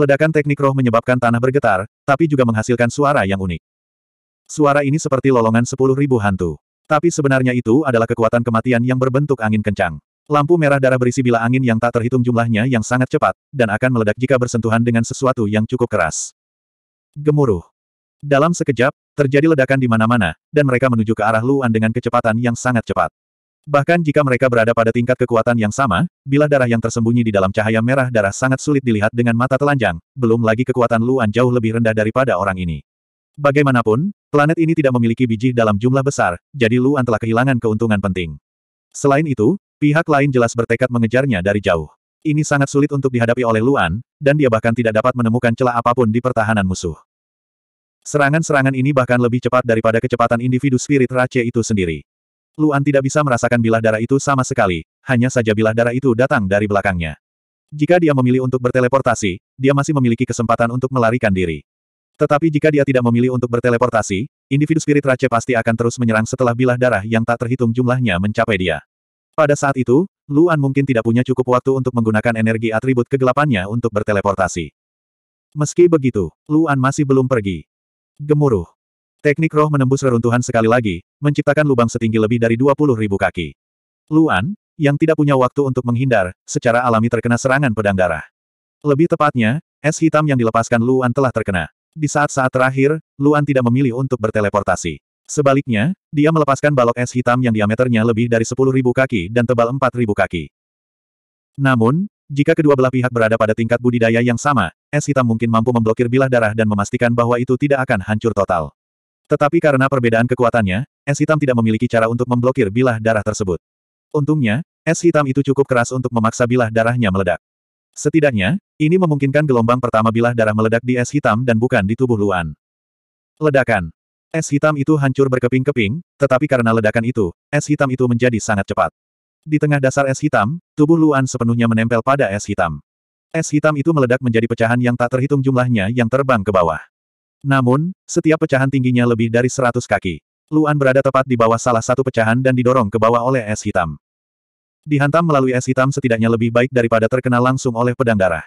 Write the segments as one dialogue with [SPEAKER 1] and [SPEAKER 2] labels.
[SPEAKER 1] Ledakan teknik roh menyebabkan tanah bergetar, tapi juga menghasilkan suara yang unik. Suara ini seperti lolongan sepuluh ribu hantu. Tapi sebenarnya itu adalah kekuatan kematian yang berbentuk angin kencang. Lampu merah darah berisi bila angin yang tak terhitung jumlahnya yang sangat cepat, dan akan meledak jika bersentuhan dengan sesuatu yang cukup keras. Gemuruh. Dalam sekejap, terjadi ledakan di mana-mana, dan mereka menuju ke arah Luan dengan kecepatan yang sangat cepat. Bahkan jika mereka berada pada tingkat kekuatan yang sama, bila darah yang tersembunyi di dalam cahaya merah darah sangat sulit dilihat dengan mata telanjang, belum lagi kekuatan Luan jauh lebih rendah daripada orang ini. Bagaimanapun, planet ini tidak memiliki biji dalam jumlah besar, jadi Luan telah kehilangan keuntungan penting. Selain itu, pihak lain jelas bertekad mengejarnya dari jauh. Ini sangat sulit untuk dihadapi oleh Luan, dan dia bahkan tidak dapat menemukan celah apapun di pertahanan musuh. Serangan-serangan ini bahkan lebih cepat daripada kecepatan individu spirit race itu sendiri. Luan tidak bisa merasakan bilah darah itu sama sekali, hanya saja bilah darah itu datang dari belakangnya. Jika dia memilih untuk berteleportasi, dia masih memiliki kesempatan untuk melarikan diri. Tetapi jika dia tidak memilih untuk berteleportasi, individu spirit race pasti akan terus menyerang setelah bilah darah yang tak terhitung jumlahnya mencapai dia. Pada saat itu, Luan mungkin tidak punya cukup waktu untuk menggunakan energi atribut kegelapannya untuk berteleportasi. Meski begitu, Luan masih belum pergi. Gemuruh. Teknik roh menembus reruntuhan sekali lagi, menciptakan lubang setinggi lebih dari 20 ribu kaki. Luan, yang tidak punya waktu untuk menghindar, secara alami terkena serangan pedang darah. Lebih tepatnya, es hitam yang dilepaskan Luan telah terkena. Di saat-saat terakhir, Luan tidak memilih untuk berteleportasi. Sebaliknya, dia melepaskan balok es hitam yang diameternya lebih dari ribu kaki dan tebal ribu kaki. Namun, jika kedua belah pihak berada pada tingkat budidaya yang sama, es hitam mungkin mampu memblokir bilah darah dan memastikan bahwa itu tidak akan hancur total. Tetapi karena perbedaan kekuatannya, es hitam tidak memiliki cara untuk memblokir bilah darah tersebut. Untungnya, es hitam itu cukup keras untuk memaksa bilah darahnya meledak. Setidaknya, ini memungkinkan gelombang pertama bilah darah meledak di es hitam dan bukan di tubuh Luan. Ledakan. Es hitam itu hancur berkeping-keping, tetapi karena ledakan itu, es hitam itu menjadi sangat cepat. Di tengah dasar es hitam, tubuh Luan sepenuhnya menempel pada es hitam. Es hitam itu meledak menjadi pecahan yang tak terhitung jumlahnya yang terbang ke bawah. Namun, setiap pecahan tingginya lebih dari 100 kaki. Luan berada tepat di bawah salah satu pecahan dan didorong ke bawah oleh es hitam. Dihantam melalui es hitam setidaknya lebih baik daripada terkena langsung oleh pedang darah.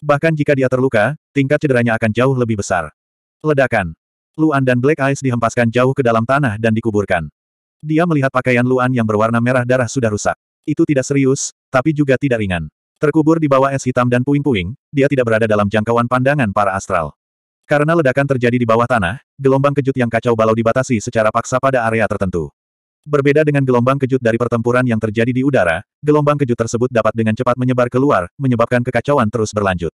[SPEAKER 1] Bahkan jika dia terluka, tingkat cederanya akan jauh lebih besar. Ledakan. Luan dan Black Eyes dihempaskan jauh ke dalam tanah dan dikuburkan. Dia melihat pakaian Luan yang berwarna merah darah sudah rusak. Itu tidak serius, tapi juga tidak ringan. Terkubur di bawah es hitam dan puing-puing, dia tidak berada dalam jangkauan pandangan para astral. Karena ledakan terjadi di bawah tanah, gelombang kejut yang kacau balau dibatasi secara paksa pada area tertentu. Berbeda dengan gelombang kejut dari pertempuran yang terjadi di udara, gelombang kejut tersebut dapat dengan cepat menyebar keluar, menyebabkan kekacauan terus berlanjut.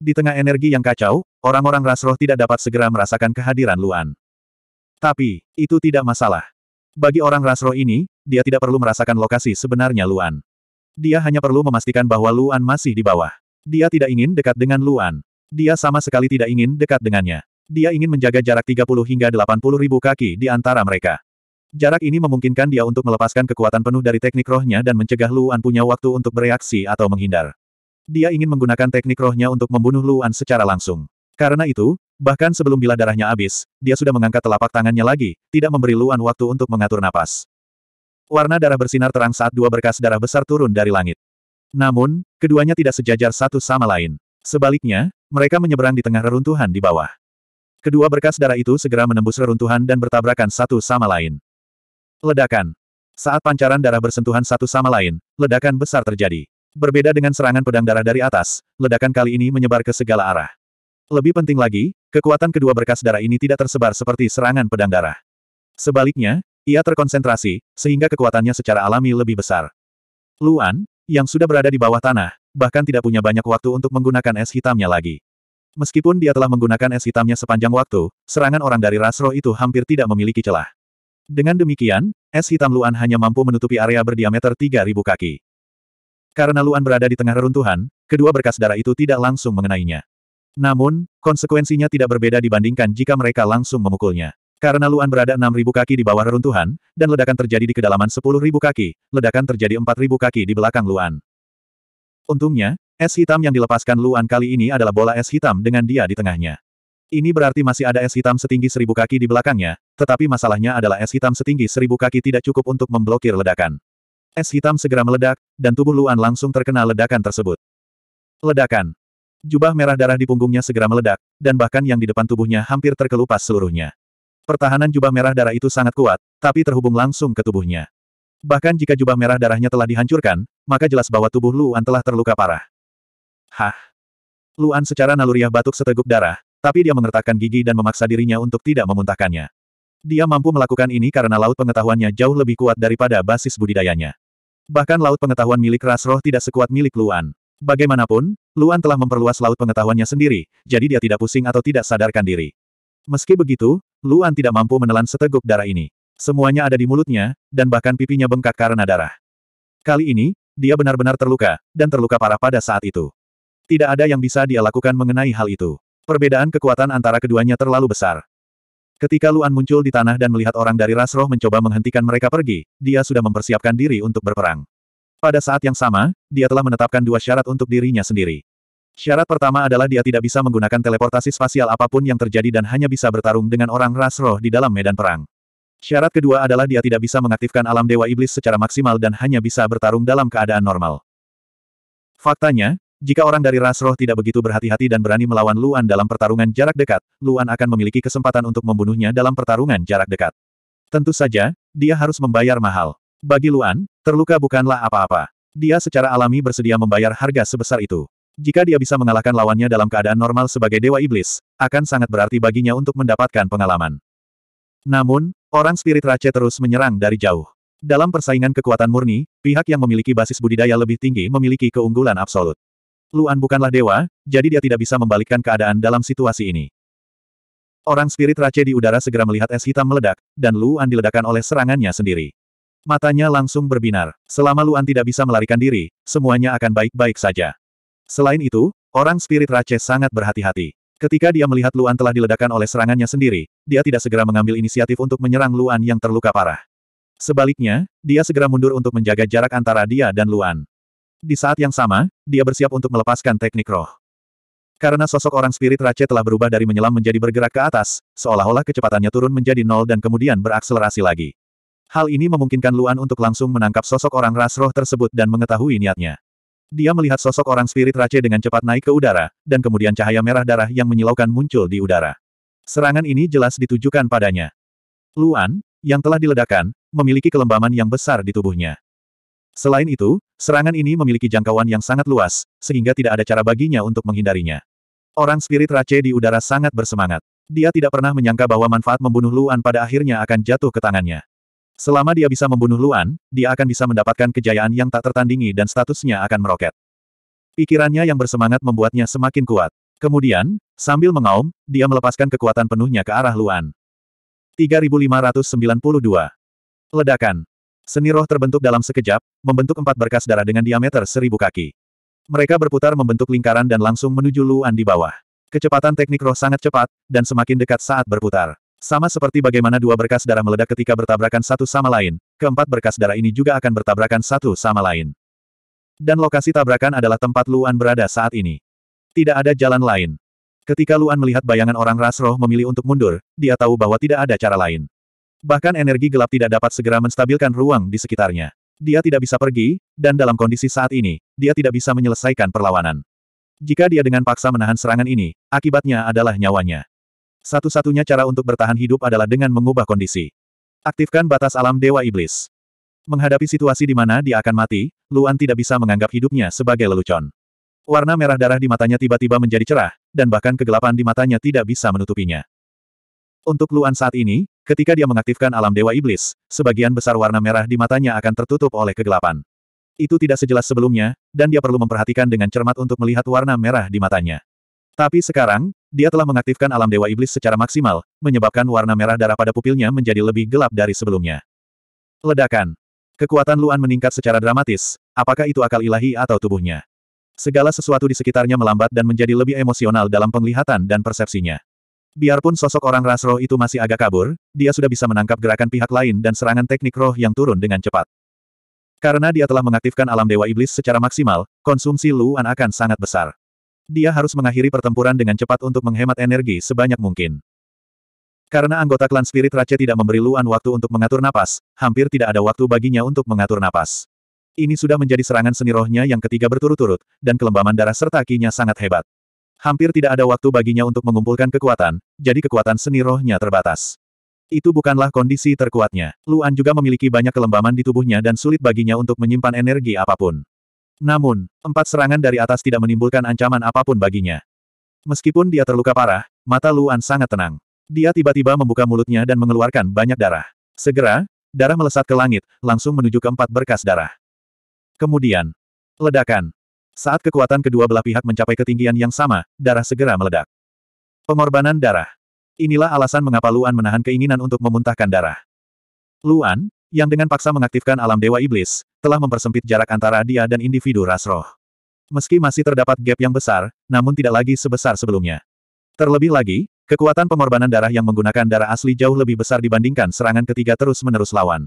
[SPEAKER 1] Di tengah energi yang kacau, orang-orang Rasroh tidak dapat segera merasakan kehadiran Luan. Tapi, itu tidak masalah. Bagi orang Rasroh ini, dia tidak perlu merasakan lokasi sebenarnya Luan. Dia hanya perlu memastikan bahwa Luan masih di bawah. Dia tidak ingin dekat dengan Luan. Dia sama sekali tidak ingin dekat dengannya. Dia ingin menjaga jarak 30 hingga 80 ribu kaki di antara mereka. Jarak ini memungkinkan dia untuk melepaskan kekuatan penuh dari teknik rohnya dan mencegah Luan punya waktu untuk bereaksi atau menghindar. Dia ingin menggunakan teknik rohnya untuk membunuh Luan secara langsung. Karena itu, bahkan sebelum bila darahnya habis, dia sudah mengangkat telapak tangannya lagi, tidak memberi Luan waktu untuk mengatur napas. Warna darah bersinar terang saat dua berkas darah besar turun dari langit. Namun, keduanya tidak sejajar satu sama lain. Sebaliknya, mereka menyeberang di tengah reruntuhan di bawah. Kedua berkas darah itu segera menembus reruntuhan dan bertabrakan satu sama lain. Ledakan. Saat pancaran darah bersentuhan satu sama lain, ledakan besar terjadi. Berbeda dengan serangan pedang darah dari atas, ledakan kali ini menyebar ke segala arah. Lebih penting lagi, kekuatan kedua berkas darah ini tidak tersebar seperti serangan pedang darah. Sebaliknya, ia terkonsentrasi, sehingga kekuatannya secara alami lebih besar. Luan, yang sudah berada di bawah tanah, bahkan tidak punya banyak waktu untuk menggunakan es hitamnya lagi. Meskipun dia telah menggunakan es hitamnya sepanjang waktu, serangan orang dari ras roh itu hampir tidak memiliki celah. Dengan demikian, es hitam Luan hanya mampu menutupi area berdiameter 3.000 kaki. Karena Luan berada di tengah reruntuhan, kedua berkas darah itu tidak langsung mengenainya. Namun, konsekuensinya tidak berbeda dibandingkan jika mereka langsung memukulnya. Karena Luan berada 6.000 kaki di bawah reruntuhan, dan ledakan terjadi di kedalaman 10.000 kaki, ledakan terjadi 4.000 kaki di belakang Luan. Untungnya, es hitam yang dilepaskan Luan kali ini adalah bola es hitam dengan dia di tengahnya. Ini berarti masih ada es hitam setinggi seribu kaki di belakangnya, tetapi masalahnya adalah es hitam setinggi seribu kaki tidak cukup untuk memblokir ledakan. Es hitam segera meledak, dan tubuh Luan langsung terkena ledakan tersebut. Ledakan. Jubah merah darah di punggungnya segera meledak, dan bahkan yang di depan tubuhnya hampir terkelupas seluruhnya. Pertahanan jubah merah darah itu sangat kuat, tapi terhubung langsung ke tubuhnya. Bahkan jika jubah merah darahnya telah dihancurkan, maka jelas bahwa tubuh Luan telah terluka parah. Hah? Luan secara naluriah batuk seteguk darah, tapi dia mengertakkan gigi dan memaksa dirinya untuk tidak memuntahkannya. Dia mampu melakukan ini karena laut pengetahuannya jauh lebih kuat daripada basis budidayanya. Bahkan laut pengetahuan milik ras roh tidak sekuat milik Luan. Bagaimanapun, Luan telah memperluas laut pengetahuannya sendiri, jadi dia tidak pusing atau tidak sadarkan diri. Meski begitu, Luan tidak mampu menelan seteguk darah ini. Semuanya ada di mulutnya, dan bahkan pipinya bengkak karena darah. Kali ini, dia benar-benar terluka, dan terluka parah pada saat itu. Tidak ada yang bisa dia lakukan mengenai hal itu. Perbedaan kekuatan antara keduanya terlalu besar. Ketika Luan muncul di tanah dan melihat orang dari Rasroh mencoba menghentikan mereka pergi, dia sudah mempersiapkan diri untuk berperang. Pada saat yang sama, dia telah menetapkan dua syarat untuk dirinya sendiri. Syarat pertama adalah dia tidak bisa menggunakan teleportasi spasial apapun yang terjadi dan hanya bisa bertarung dengan orang Rasroh di dalam medan perang. Syarat kedua adalah dia tidak bisa mengaktifkan alam dewa iblis secara maksimal dan hanya bisa bertarung dalam keadaan normal. Faktanya, jika orang dari ras roh tidak begitu berhati-hati dan berani melawan Luan dalam pertarungan jarak dekat, Luan akan memiliki kesempatan untuk membunuhnya dalam pertarungan jarak dekat. Tentu saja, dia harus membayar mahal. Bagi Luan, terluka bukanlah apa-apa. Dia secara alami bersedia membayar harga sebesar itu. Jika dia bisa mengalahkan lawannya dalam keadaan normal sebagai Dewa Iblis, akan sangat berarti baginya untuk mendapatkan pengalaman. Namun, orang spirit race terus menyerang dari jauh. Dalam persaingan kekuatan murni, pihak yang memiliki basis budidaya lebih tinggi memiliki keunggulan absolut. Luan bukanlah dewa, jadi dia tidak bisa membalikkan keadaan dalam situasi ini. Orang spirit race di udara segera melihat es hitam meledak, dan Luan diledakkan oleh serangannya sendiri. Matanya langsung berbinar. Selama Luan tidak bisa melarikan diri, semuanya akan baik-baik saja. Selain itu, orang spirit race sangat berhati-hati. Ketika dia melihat Luan telah diledakkan oleh serangannya sendiri, dia tidak segera mengambil inisiatif untuk menyerang Luan yang terluka parah. Sebaliknya, dia segera mundur untuk menjaga jarak antara dia dan Luan. Di saat yang sama, dia bersiap untuk melepaskan teknik roh. Karena sosok orang spirit Rache telah berubah dari menyelam menjadi bergerak ke atas, seolah-olah kecepatannya turun menjadi nol dan kemudian berakselerasi lagi. Hal ini memungkinkan Luan untuk langsung menangkap sosok orang ras roh tersebut dan mengetahui niatnya. Dia melihat sosok orang spirit race dengan cepat naik ke udara, dan kemudian cahaya merah darah yang menyilaukan muncul di udara. Serangan ini jelas ditujukan padanya. Luan, yang telah diledakkan, memiliki kelembaman yang besar di tubuhnya. Selain itu, serangan ini memiliki jangkauan yang sangat luas, sehingga tidak ada cara baginya untuk menghindarinya. Orang spirit race di udara sangat bersemangat. Dia tidak pernah menyangka bahwa manfaat membunuh Luan pada akhirnya akan jatuh ke tangannya. Selama dia bisa membunuh Luan, dia akan bisa mendapatkan kejayaan yang tak tertandingi dan statusnya akan meroket. Pikirannya yang bersemangat membuatnya semakin kuat. Kemudian, sambil mengaum, dia melepaskan kekuatan penuhnya ke arah Luan. 3592. Ledakan. Seni roh terbentuk dalam sekejap, membentuk empat berkas darah dengan diameter seribu kaki. Mereka berputar membentuk lingkaran dan langsung menuju Luan di bawah. Kecepatan teknik roh sangat cepat, dan semakin dekat saat berputar. Sama seperti bagaimana dua berkas darah meledak ketika bertabrakan satu sama lain, keempat berkas darah ini juga akan bertabrakan satu sama lain. Dan lokasi tabrakan adalah tempat Luan berada saat ini. Tidak ada jalan lain. Ketika Luan melihat bayangan orang ras roh memilih untuk mundur, dia tahu bahwa tidak ada cara lain. Bahkan energi gelap tidak dapat segera menstabilkan ruang di sekitarnya. Dia tidak bisa pergi, dan dalam kondisi saat ini, dia tidak bisa menyelesaikan perlawanan. Jika dia dengan paksa menahan serangan ini, akibatnya adalah nyawanya. Satu-satunya cara untuk bertahan hidup adalah dengan mengubah kondisi. Aktifkan batas alam Dewa Iblis. Menghadapi situasi di mana dia akan mati, Luan tidak bisa menganggap hidupnya sebagai lelucon. Warna merah darah di matanya tiba-tiba menjadi cerah, dan bahkan kegelapan di matanya tidak bisa menutupinya. Untuk Luan saat ini, ketika dia mengaktifkan alam Dewa Iblis, sebagian besar warna merah di matanya akan tertutup oleh kegelapan. Itu tidak sejelas sebelumnya, dan dia perlu memperhatikan dengan cermat untuk melihat warna merah di matanya. Tapi sekarang, dia telah mengaktifkan alam dewa iblis secara maksimal, menyebabkan warna merah darah pada pupilnya menjadi lebih gelap dari sebelumnya. Ledakan. Kekuatan Luan meningkat secara dramatis, apakah itu akal ilahi atau tubuhnya. Segala sesuatu di sekitarnya melambat dan menjadi lebih emosional dalam penglihatan dan persepsinya. Biarpun sosok orang ras roh itu masih agak kabur, dia sudah bisa menangkap gerakan pihak lain dan serangan teknik roh yang turun dengan cepat. Karena dia telah mengaktifkan alam dewa iblis secara maksimal, konsumsi Luan akan sangat besar dia harus mengakhiri pertempuran dengan cepat untuk menghemat energi sebanyak mungkin. Karena anggota klan Spirit Rache tidak memberi Luan waktu untuk mengatur napas, hampir tidak ada waktu baginya untuk mengatur napas. Ini sudah menjadi serangan seni rohnya yang ketiga berturut-turut, dan kelembaman darah serta kinya sangat hebat. Hampir tidak ada waktu baginya untuk mengumpulkan kekuatan, jadi kekuatan seni rohnya terbatas. Itu bukanlah kondisi terkuatnya. Luan juga memiliki banyak kelembaman di tubuhnya dan sulit baginya untuk menyimpan energi apapun. Namun, empat serangan dari atas tidak menimbulkan ancaman apapun baginya. Meskipun dia terluka parah, mata Luan sangat tenang. Dia tiba-tiba membuka mulutnya dan mengeluarkan banyak darah. Segera, darah melesat ke langit, langsung menuju ke empat berkas darah. Kemudian, ledakan. Saat kekuatan kedua belah pihak mencapai ketinggian yang sama, darah segera meledak. Pengorbanan darah. Inilah alasan mengapa Luan menahan keinginan untuk memuntahkan darah. Luan, yang dengan paksa mengaktifkan alam dewa iblis, telah mempersempit jarak antara dia dan individu ras roh. Meski masih terdapat gap yang besar, namun tidak lagi sebesar sebelumnya. Terlebih lagi, kekuatan pengorbanan darah yang menggunakan darah asli jauh lebih besar dibandingkan serangan ketiga terus-menerus lawan.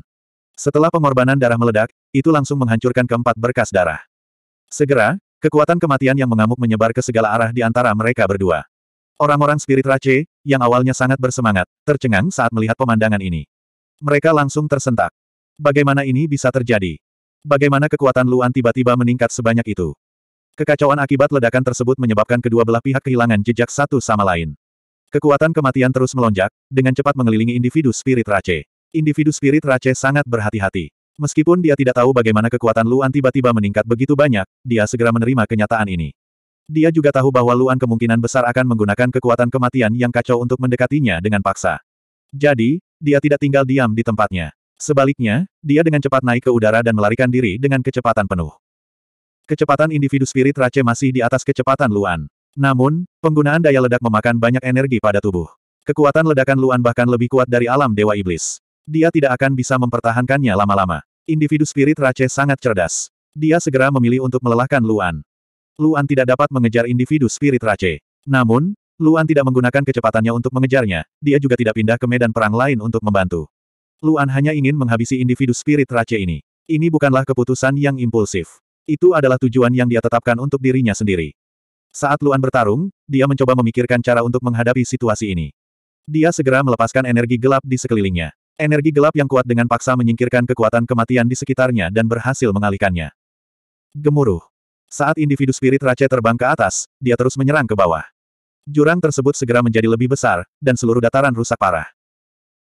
[SPEAKER 1] Setelah pengorbanan darah meledak, itu langsung menghancurkan keempat berkas darah. Segera, kekuatan kematian yang mengamuk menyebar ke segala arah di antara mereka berdua. Orang-orang spirit race, yang awalnya sangat bersemangat, tercengang saat melihat pemandangan ini. Mereka langsung tersentak. Bagaimana ini bisa terjadi? Bagaimana kekuatan Luan tiba-tiba meningkat sebanyak itu? Kekacauan akibat ledakan tersebut menyebabkan kedua belah pihak kehilangan jejak satu sama lain. Kekuatan kematian terus melonjak, dengan cepat mengelilingi individu spirit Rache. Individu spirit Rache sangat berhati-hati. Meskipun dia tidak tahu bagaimana kekuatan Luan tiba-tiba meningkat begitu banyak, dia segera menerima kenyataan ini. Dia juga tahu bahwa Luan kemungkinan besar akan menggunakan kekuatan kematian yang kacau untuk mendekatinya dengan paksa. Jadi, dia tidak tinggal diam di tempatnya. Sebaliknya, dia dengan cepat naik ke udara dan melarikan diri dengan kecepatan penuh. Kecepatan individu spirit race masih di atas kecepatan Luan. Namun, penggunaan daya ledak memakan banyak energi pada tubuh. Kekuatan ledakan Luan bahkan lebih kuat dari alam Dewa Iblis. Dia tidak akan bisa mempertahankannya lama-lama. Individu spirit race sangat cerdas. Dia segera memilih untuk melelahkan Luan. Luan tidak dapat mengejar individu spirit race. Namun, Luan tidak menggunakan kecepatannya untuk mengejarnya, dia juga tidak pindah ke medan perang lain untuk membantu. Luan hanya ingin menghabisi individu spirit race ini. Ini bukanlah keputusan yang impulsif. Itu adalah tujuan yang dia tetapkan untuk dirinya sendiri. Saat Luan bertarung, dia mencoba memikirkan cara untuk menghadapi situasi ini. Dia segera melepaskan energi gelap di sekelilingnya. Energi gelap yang kuat dengan paksa menyingkirkan kekuatan kematian di sekitarnya dan berhasil mengalihkannya. Gemuruh. Saat individu spirit race terbang ke atas, dia terus menyerang ke bawah. Jurang tersebut segera menjadi lebih besar, dan seluruh dataran rusak parah.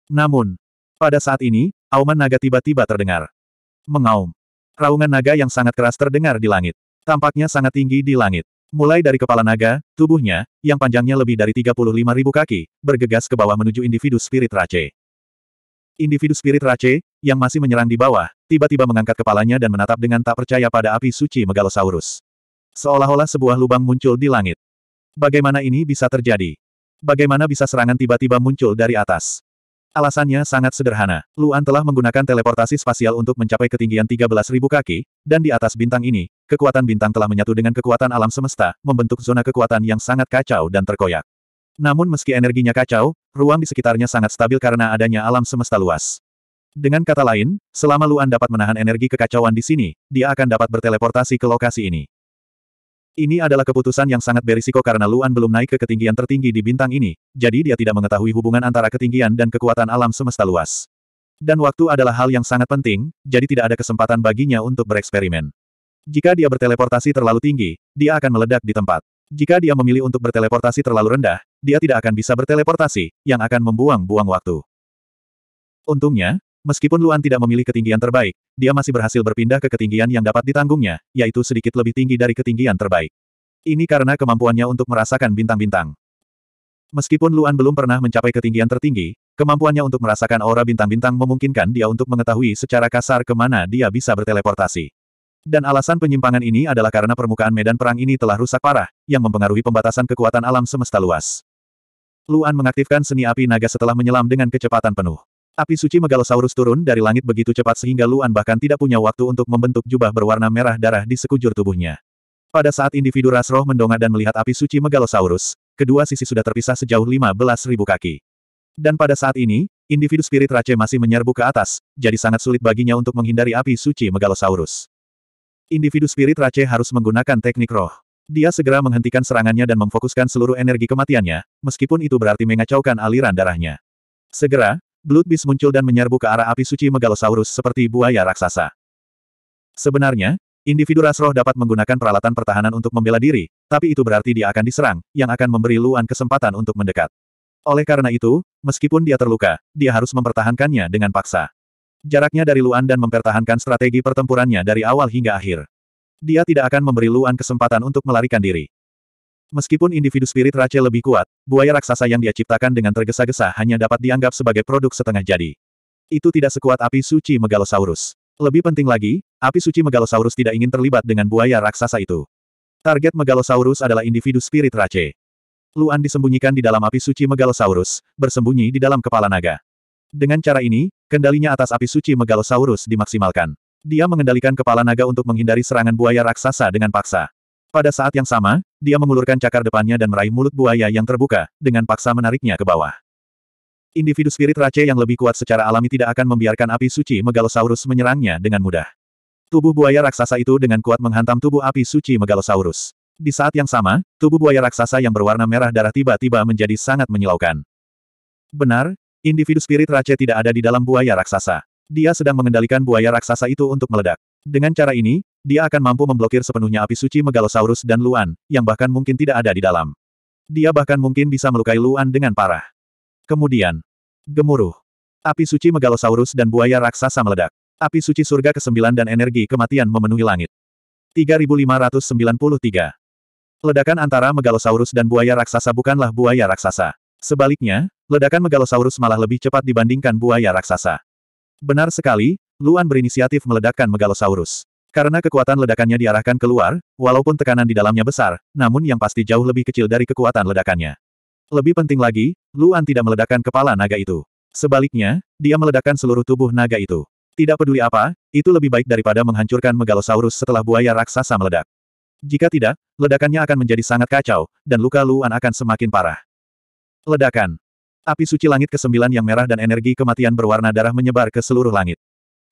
[SPEAKER 1] Namun, pada saat ini, auman naga tiba-tiba terdengar. Mengaum. Raungan naga yang sangat keras terdengar di langit. Tampaknya sangat tinggi di langit. Mulai dari kepala naga, tubuhnya, yang panjangnya lebih dari 35 ribu kaki, bergegas ke bawah menuju individu spirit race. Individu spirit race, yang masih menyerang di bawah, tiba-tiba mengangkat kepalanya dan menatap dengan tak percaya pada api suci Megalosaurus. Seolah-olah sebuah lubang muncul di langit. Bagaimana ini bisa terjadi? Bagaimana bisa serangan tiba-tiba muncul dari atas? Alasannya sangat sederhana. Luan telah menggunakan teleportasi spasial untuk mencapai ketinggian 13.000 kaki, dan di atas bintang ini, kekuatan bintang telah menyatu dengan kekuatan alam semesta, membentuk zona kekuatan yang sangat kacau dan terkoyak. Namun meski energinya kacau, ruang di sekitarnya sangat stabil karena adanya alam semesta luas. Dengan kata lain, selama Luan dapat menahan energi kekacauan di sini, dia akan dapat berteleportasi ke lokasi ini. Ini adalah keputusan yang sangat berisiko karena Luan belum naik ke ketinggian tertinggi di bintang ini, jadi dia tidak mengetahui hubungan antara ketinggian dan kekuatan alam semesta luas. Dan waktu adalah hal yang sangat penting, jadi tidak ada kesempatan baginya untuk bereksperimen. Jika dia berteleportasi terlalu tinggi, dia akan meledak di tempat. Jika dia memilih untuk berteleportasi terlalu rendah, dia tidak akan bisa berteleportasi, yang akan membuang-buang waktu. Untungnya, Meskipun Luan tidak memilih ketinggian terbaik, dia masih berhasil berpindah ke ketinggian yang dapat ditanggungnya, yaitu sedikit lebih tinggi dari ketinggian terbaik. Ini karena kemampuannya untuk merasakan bintang-bintang. Meskipun Luan belum pernah mencapai ketinggian tertinggi, kemampuannya untuk merasakan aura bintang-bintang memungkinkan dia untuk mengetahui secara kasar kemana dia bisa berteleportasi. Dan alasan penyimpangan ini adalah karena permukaan medan perang ini telah rusak parah, yang mempengaruhi pembatasan kekuatan alam semesta luas. Luan mengaktifkan seni api naga setelah menyelam dengan kecepatan penuh. Api suci Megalosaurus turun dari langit begitu cepat sehingga Luan bahkan tidak punya waktu untuk membentuk jubah berwarna merah darah di sekujur tubuhnya. Pada saat individu ras roh mendongak dan melihat api suci Megalosaurus, kedua sisi sudah terpisah sejauh 15.000 kaki. Dan pada saat ini, individu spirit Rache masih menyerbu ke atas, jadi sangat sulit baginya untuk menghindari api suci Megalosaurus. Individu spirit Rache harus menggunakan teknik roh. Dia segera menghentikan serangannya dan memfokuskan seluruh energi kematiannya, meskipun itu berarti mengacaukan aliran darahnya. Segera, Blood Beast muncul dan menyerbu ke arah api suci Megalosaurus seperti buaya raksasa. Sebenarnya, individu Rasroh dapat menggunakan peralatan pertahanan untuk membela diri, tapi itu berarti dia akan diserang, yang akan memberi Luan kesempatan untuk mendekat. Oleh karena itu, meskipun dia terluka, dia harus mempertahankannya dengan paksa. Jaraknya dari Luan dan mempertahankan strategi pertempurannya dari awal hingga akhir. Dia tidak akan memberi Luan kesempatan untuk melarikan diri. Meskipun individu spirit Rache lebih kuat, buaya raksasa yang dia ciptakan dengan tergesa-gesa hanya dapat dianggap sebagai produk setengah jadi. Itu tidak sekuat api suci Megalosaurus. Lebih penting lagi, api suci Megalosaurus tidak ingin terlibat dengan buaya raksasa itu. Target Megalosaurus adalah individu spirit Rache. Luan disembunyikan di dalam api suci Megalosaurus, bersembunyi di dalam kepala naga. Dengan cara ini, kendalinya atas api suci Megalosaurus dimaksimalkan. Dia mengendalikan kepala naga untuk menghindari serangan buaya raksasa dengan paksa. Pada saat yang sama, dia mengulurkan cakar depannya dan meraih mulut buaya yang terbuka, dengan paksa menariknya ke bawah. Individu spirit race yang lebih kuat secara alami tidak akan membiarkan api suci Megalosaurus menyerangnya dengan mudah. Tubuh buaya raksasa itu dengan kuat menghantam tubuh api suci Megalosaurus. Di saat yang sama, tubuh buaya raksasa yang berwarna merah darah tiba-tiba menjadi sangat menyilaukan. Benar, individu spirit race tidak ada di dalam buaya raksasa. Dia sedang mengendalikan buaya raksasa itu untuk meledak. Dengan cara ini, dia akan mampu memblokir sepenuhnya api suci Megalosaurus dan Luan, yang bahkan mungkin tidak ada di dalam. Dia bahkan mungkin bisa melukai Luan dengan parah. Kemudian, gemuruh. Api suci Megalosaurus dan buaya raksasa meledak. Api suci surga ke-9 dan energi kematian memenuhi langit. 3593. Ledakan antara Megalosaurus dan buaya raksasa bukanlah buaya raksasa. Sebaliknya, ledakan Megalosaurus malah lebih cepat dibandingkan buaya raksasa. Benar sekali, Luan berinisiatif meledakkan Megalosaurus. Karena kekuatan ledakannya diarahkan keluar, walaupun tekanan di dalamnya besar, namun yang pasti jauh lebih kecil dari kekuatan ledakannya. Lebih penting lagi, Luan tidak meledakkan kepala naga itu. Sebaliknya, dia meledakkan seluruh tubuh naga itu. Tidak peduli apa, itu lebih baik daripada menghancurkan Megalosaurus setelah buaya raksasa meledak. Jika tidak, ledakannya akan menjadi sangat kacau, dan luka Luan akan semakin parah. Ledakan. Api suci langit ke-9 yang merah dan energi kematian berwarna darah menyebar ke seluruh langit.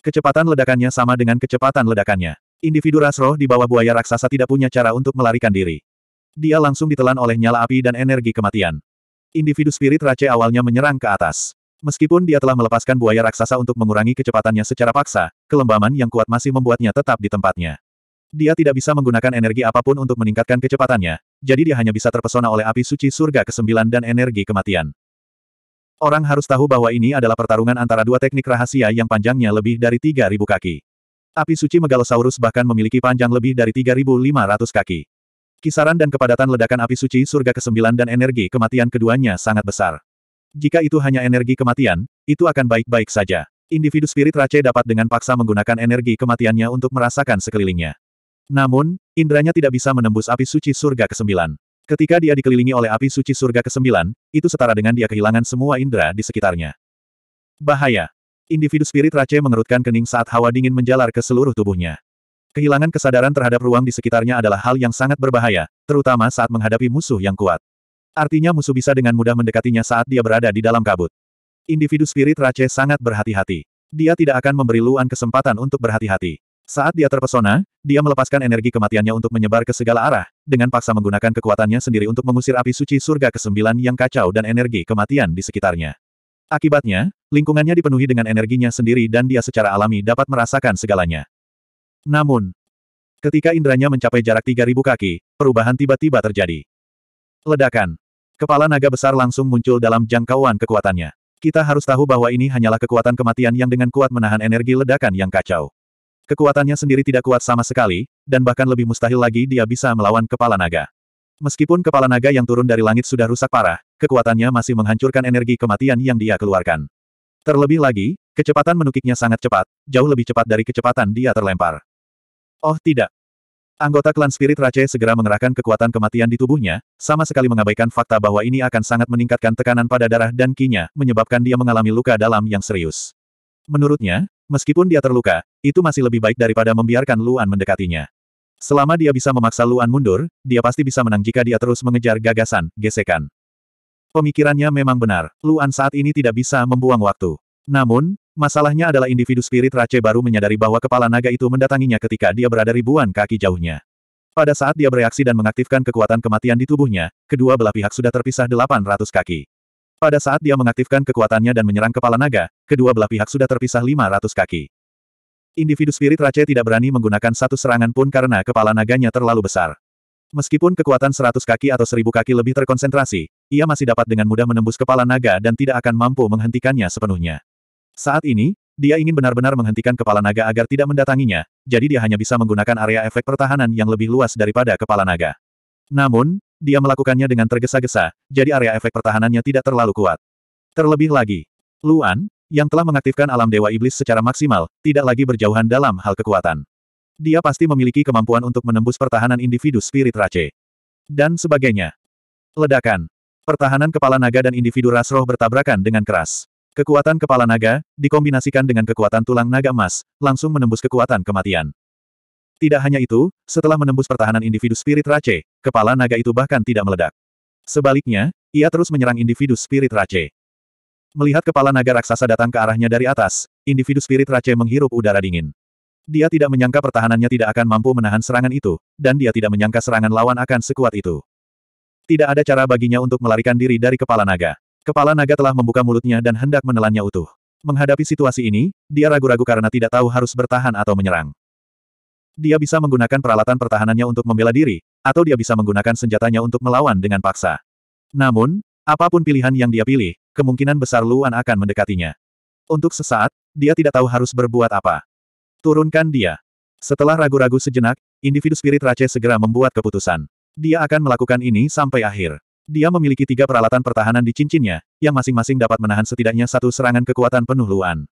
[SPEAKER 1] Kecepatan ledakannya sama dengan kecepatan ledakannya. Individu ras roh di bawah buaya raksasa tidak punya cara untuk melarikan diri. Dia langsung ditelan oleh nyala api dan energi kematian. Individu spirit race awalnya menyerang ke atas. Meskipun dia telah melepaskan buaya raksasa untuk mengurangi kecepatannya secara paksa, kelembaman yang kuat masih membuatnya tetap di tempatnya. Dia tidak bisa menggunakan energi apapun untuk meningkatkan kecepatannya, jadi dia hanya bisa terpesona oleh api suci surga ke-9 dan energi kematian. Orang harus tahu bahwa ini adalah pertarungan antara dua teknik rahasia yang panjangnya lebih dari 3.000 kaki. Api suci Megalosaurus bahkan memiliki panjang lebih dari 3.500 kaki. Kisaran dan kepadatan ledakan api suci surga ke-9 dan energi kematian keduanya sangat besar. Jika itu hanya energi kematian, itu akan baik-baik saja. Individu spirit race dapat dengan paksa menggunakan energi kematiannya untuk merasakan sekelilingnya. Namun, indranya tidak bisa menembus api suci surga ke-9. Ketika dia dikelilingi oleh api suci surga ke-9, itu setara dengan dia kehilangan semua indera di sekitarnya. Bahaya. Individu spirit Rache mengerutkan kening saat hawa dingin menjalar ke seluruh tubuhnya. Kehilangan kesadaran terhadap ruang di sekitarnya adalah hal yang sangat berbahaya, terutama saat menghadapi musuh yang kuat. Artinya musuh bisa dengan mudah mendekatinya saat dia berada di dalam kabut. Individu spirit Rache sangat berhati-hati. Dia tidak akan memberi Luan kesempatan untuk berhati-hati. Saat dia terpesona, dia melepaskan energi kematiannya untuk menyebar ke segala arah, dengan paksa menggunakan kekuatannya sendiri untuk mengusir api suci surga kesembilan yang kacau dan energi kematian di sekitarnya. Akibatnya, lingkungannya dipenuhi dengan energinya sendiri dan dia secara alami dapat merasakan segalanya. Namun, ketika indranya mencapai jarak 3000 kaki, perubahan tiba-tiba terjadi. Ledakan. Kepala naga besar langsung muncul dalam jangkauan kekuatannya. Kita harus tahu bahwa ini hanyalah kekuatan kematian yang dengan kuat menahan energi ledakan yang kacau. Kekuatannya sendiri tidak kuat sama sekali, dan bahkan lebih mustahil lagi dia bisa melawan kepala naga. Meskipun kepala naga yang turun dari langit sudah rusak parah, kekuatannya masih menghancurkan energi kematian yang dia keluarkan. Terlebih lagi, kecepatan menukiknya sangat cepat, jauh lebih cepat dari kecepatan dia terlempar. Oh tidak, Anggota klan Spirit Rache segera mengerahkan kekuatan kematian di tubuhnya, sama sekali mengabaikan fakta bahwa ini akan sangat meningkatkan tekanan pada darah dan kinya, menyebabkan dia mengalami luka dalam yang serius. Menurutnya, Meskipun dia terluka, itu masih lebih baik daripada membiarkan Luan mendekatinya. Selama dia bisa memaksa Luan mundur, dia pasti bisa menang jika dia terus mengejar gagasan, gesekan. Pemikirannya memang benar, Luan saat ini tidak bisa membuang waktu. Namun, Masalahnya adalah individu spirit Rache baru menyadari bahwa kepala naga itu mendatanginya ketika dia berada ribuan kaki jauhnya. Pada saat dia bereaksi dan mengaktifkan kekuatan kematian di tubuhnya, kedua belah pihak sudah terpisah 800 kaki. Pada saat dia mengaktifkan kekuatannya dan menyerang kepala naga, kedua belah pihak sudah terpisah 500 kaki. Individu spirit Rache tidak berani menggunakan satu serangan pun karena kepala naganya terlalu besar. Meskipun kekuatan 100 kaki atau 1000 kaki lebih terkonsentrasi, ia masih dapat dengan mudah menembus kepala naga dan tidak akan mampu menghentikannya sepenuhnya. Saat ini, dia ingin benar-benar menghentikan kepala naga agar tidak mendatanginya, jadi dia hanya bisa menggunakan area efek pertahanan yang lebih luas daripada kepala naga. Namun, dia melakukannya dengan tergesa-gesa, jadi area efek pertahanannya tidak terlalu kuat. Terlebih lagi, Luan, yang telah mengaktifkan alam Dewa Iblis secara maksimal, tidak lagi berjauhan dalam hal kekuatan. Dia pasti memiliki kemampuan untuk menembus pertahanan individu spirit race. Dan sebagainya. Ledakan. Pertahanan kepala naga dan individu rasroh bertabrakan dengan keras. Kekuatan kepala naga, dikombinasikan dengan kekuatan tulang naga emas, langsung menembus kekuatan kematian. Tidak hanya itu, setelah menembus pertahanan individu spirit race, kepala naga itu bahkan tidak meledak. Sebaliknya, ia terus menyerang individu spirit race. Melihat kepala naga raksasa datang ke arahnya dari atas, individu spirit race menghirup udara dingin. Dia tidak menyangka pertahanannya tidak akan mampu menahan serangan itu, dan dia tidak menyangka serangan lawan akan sekuat itu. Tidak ada cara baginya untuk melarikan diri dari kepala naga. Kepala naga telah membuka mulutnya dan hendak menelannya utuh. Menghadapi situasi ini, dia ragu-ragu karena tidak tahu harus bertahan atau menyerang. Dia bisa menggunakan peralatan pertahanannya untuk membela diri, atau dia bisa menggunakan senjatanya untuk melawan dengan paksa. Namun, apapun pilihan yang dia pilih, kemungkinan besar Luan akan mendekatinya. Untuk sesaat, dia tidak tahu harus berbuat apa. Turunkan dia. Setelah ragu-ragu sejenak, individu spirit Rache segera membuat keputusan. Dia akan melakukan ini sampai akhir. Dia memiliki tiga peralatan pertahanan di cincinnya, yang masing-masing dapat menahan setidaknya satu serangan kekuatan penuh luan.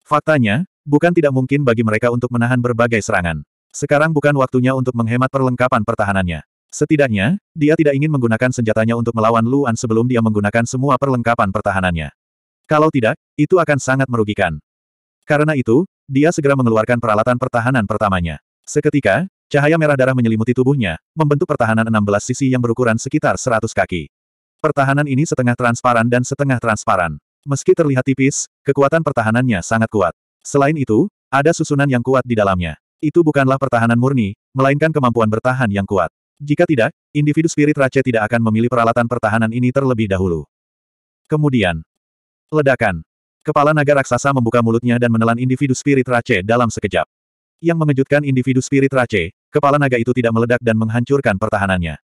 [SPEAKER 1] Faktanya, bukan tidak mungkin bagi mereka untuk menahan berbagai serangan. Sekarang bukan waktunya untuk menghemat perlengkapan pertahanannya. Setidaknya, dia tidak ingin menggunakan senjatanya untuk melawan Luan sebelum dia menggunakan semua perlengkapan pertahanannya. Kalau tidak, itu akan sangat merugikan. Karena itu, dia segera mengeluarkan peralatan pertahanan pertamanya. Seketika, cahaya merah darah menyelimuti tubuhnya, membentuk pertahanan 16 sisi yang berukuran sekitar 100 kaki. Pertahanan ini setengah transparan dan setengah transparan. Meski terlihat tipis, kekuatan pertahanannya sangat kuat. Selain itu, ada susunan yang kuat di dalamnya. Itu bukanlah pertahanan murni, melainkan kemampuan bertahan yang kuat. Jika tidak, individu spirit race tidak akan memilih peralatan pertahanan ini terlebih dahulu. Kemudian, ledakan. Kepala naga raksasa membuka mulutnya dan menelan individu spirit race dalam sekejap. Yang mengejutkan individu spirit race, kepala naga itu tidak meledak dan menghancurkan pertahanannya.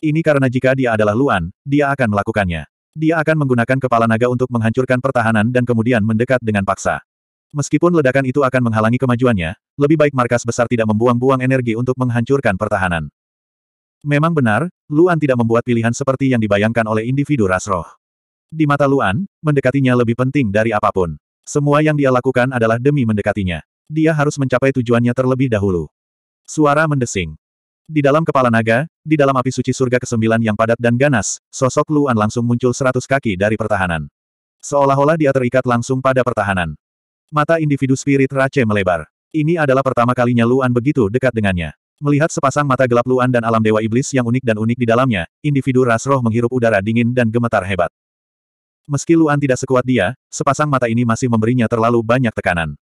[SPEAKER 1] Ini karena jika dia adalah Luan, dia akan melakukannya. Dia akan menggunakan kepala naga untuk menghancurkan pertahanan dan kemudian mendekat dengan paksa. Meskipun ledakan itu akan menghalangi kemajuannya, lebih baik markas besar tidak membuang-buang energi untuk menghancurkan pertahanan. Memang benar, Luan tidak membuat pilihan seperti yang dibayangkan oleh individu rasroh. Di mata Luan, mendekatinya lebih penting dari apapun. Semua yang dia lakukan adalah demi mendekatinya. Dia harus mencapai tujuannya terlebih dahulu. Suara mendesing. Di dalam kepala naga, di dalam api suci surga kesembilan yang padat dan ganas, sosok Luan langsung muncul seratus kaki dari pertahanan. Seolah-olah dia terikat langsung pada pertahanan. Mata individu spirit Rache melebar. Ini adalah pertama kalinya Luan begitu dekat dengannya. Melihat sepasang mata gelap Luan dan alam dewa iblis yang unik dan unik di dalamnya, individu ras roh menghirup udara dingin dan gemetar hebat. Meski Luan tidak sekuat dia, sepasang mata ini masih memberinya terlalu banyak tekanan.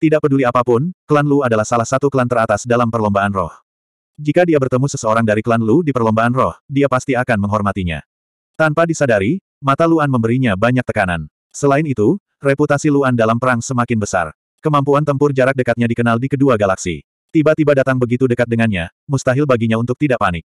[SPEAKER 1] Tidak peduli apapun, klan Lu adalah salah satu klan teratas dalam perlombaan roh. Jika dia bertemu seseorang dari klan Lu di perlombaan roh, dia pasti akan menghormatinya. Tanpa disadari, mata Luan memberinya banyak tekanan. Selain itu, reputasi Luan dalam perang semakin besar. Kemampuan tempur jarak dekatnya dikenal di kedua galaksi. Tiba-tiba datang begitu dekat dengannya, mustahil baginya untuk tidak panik.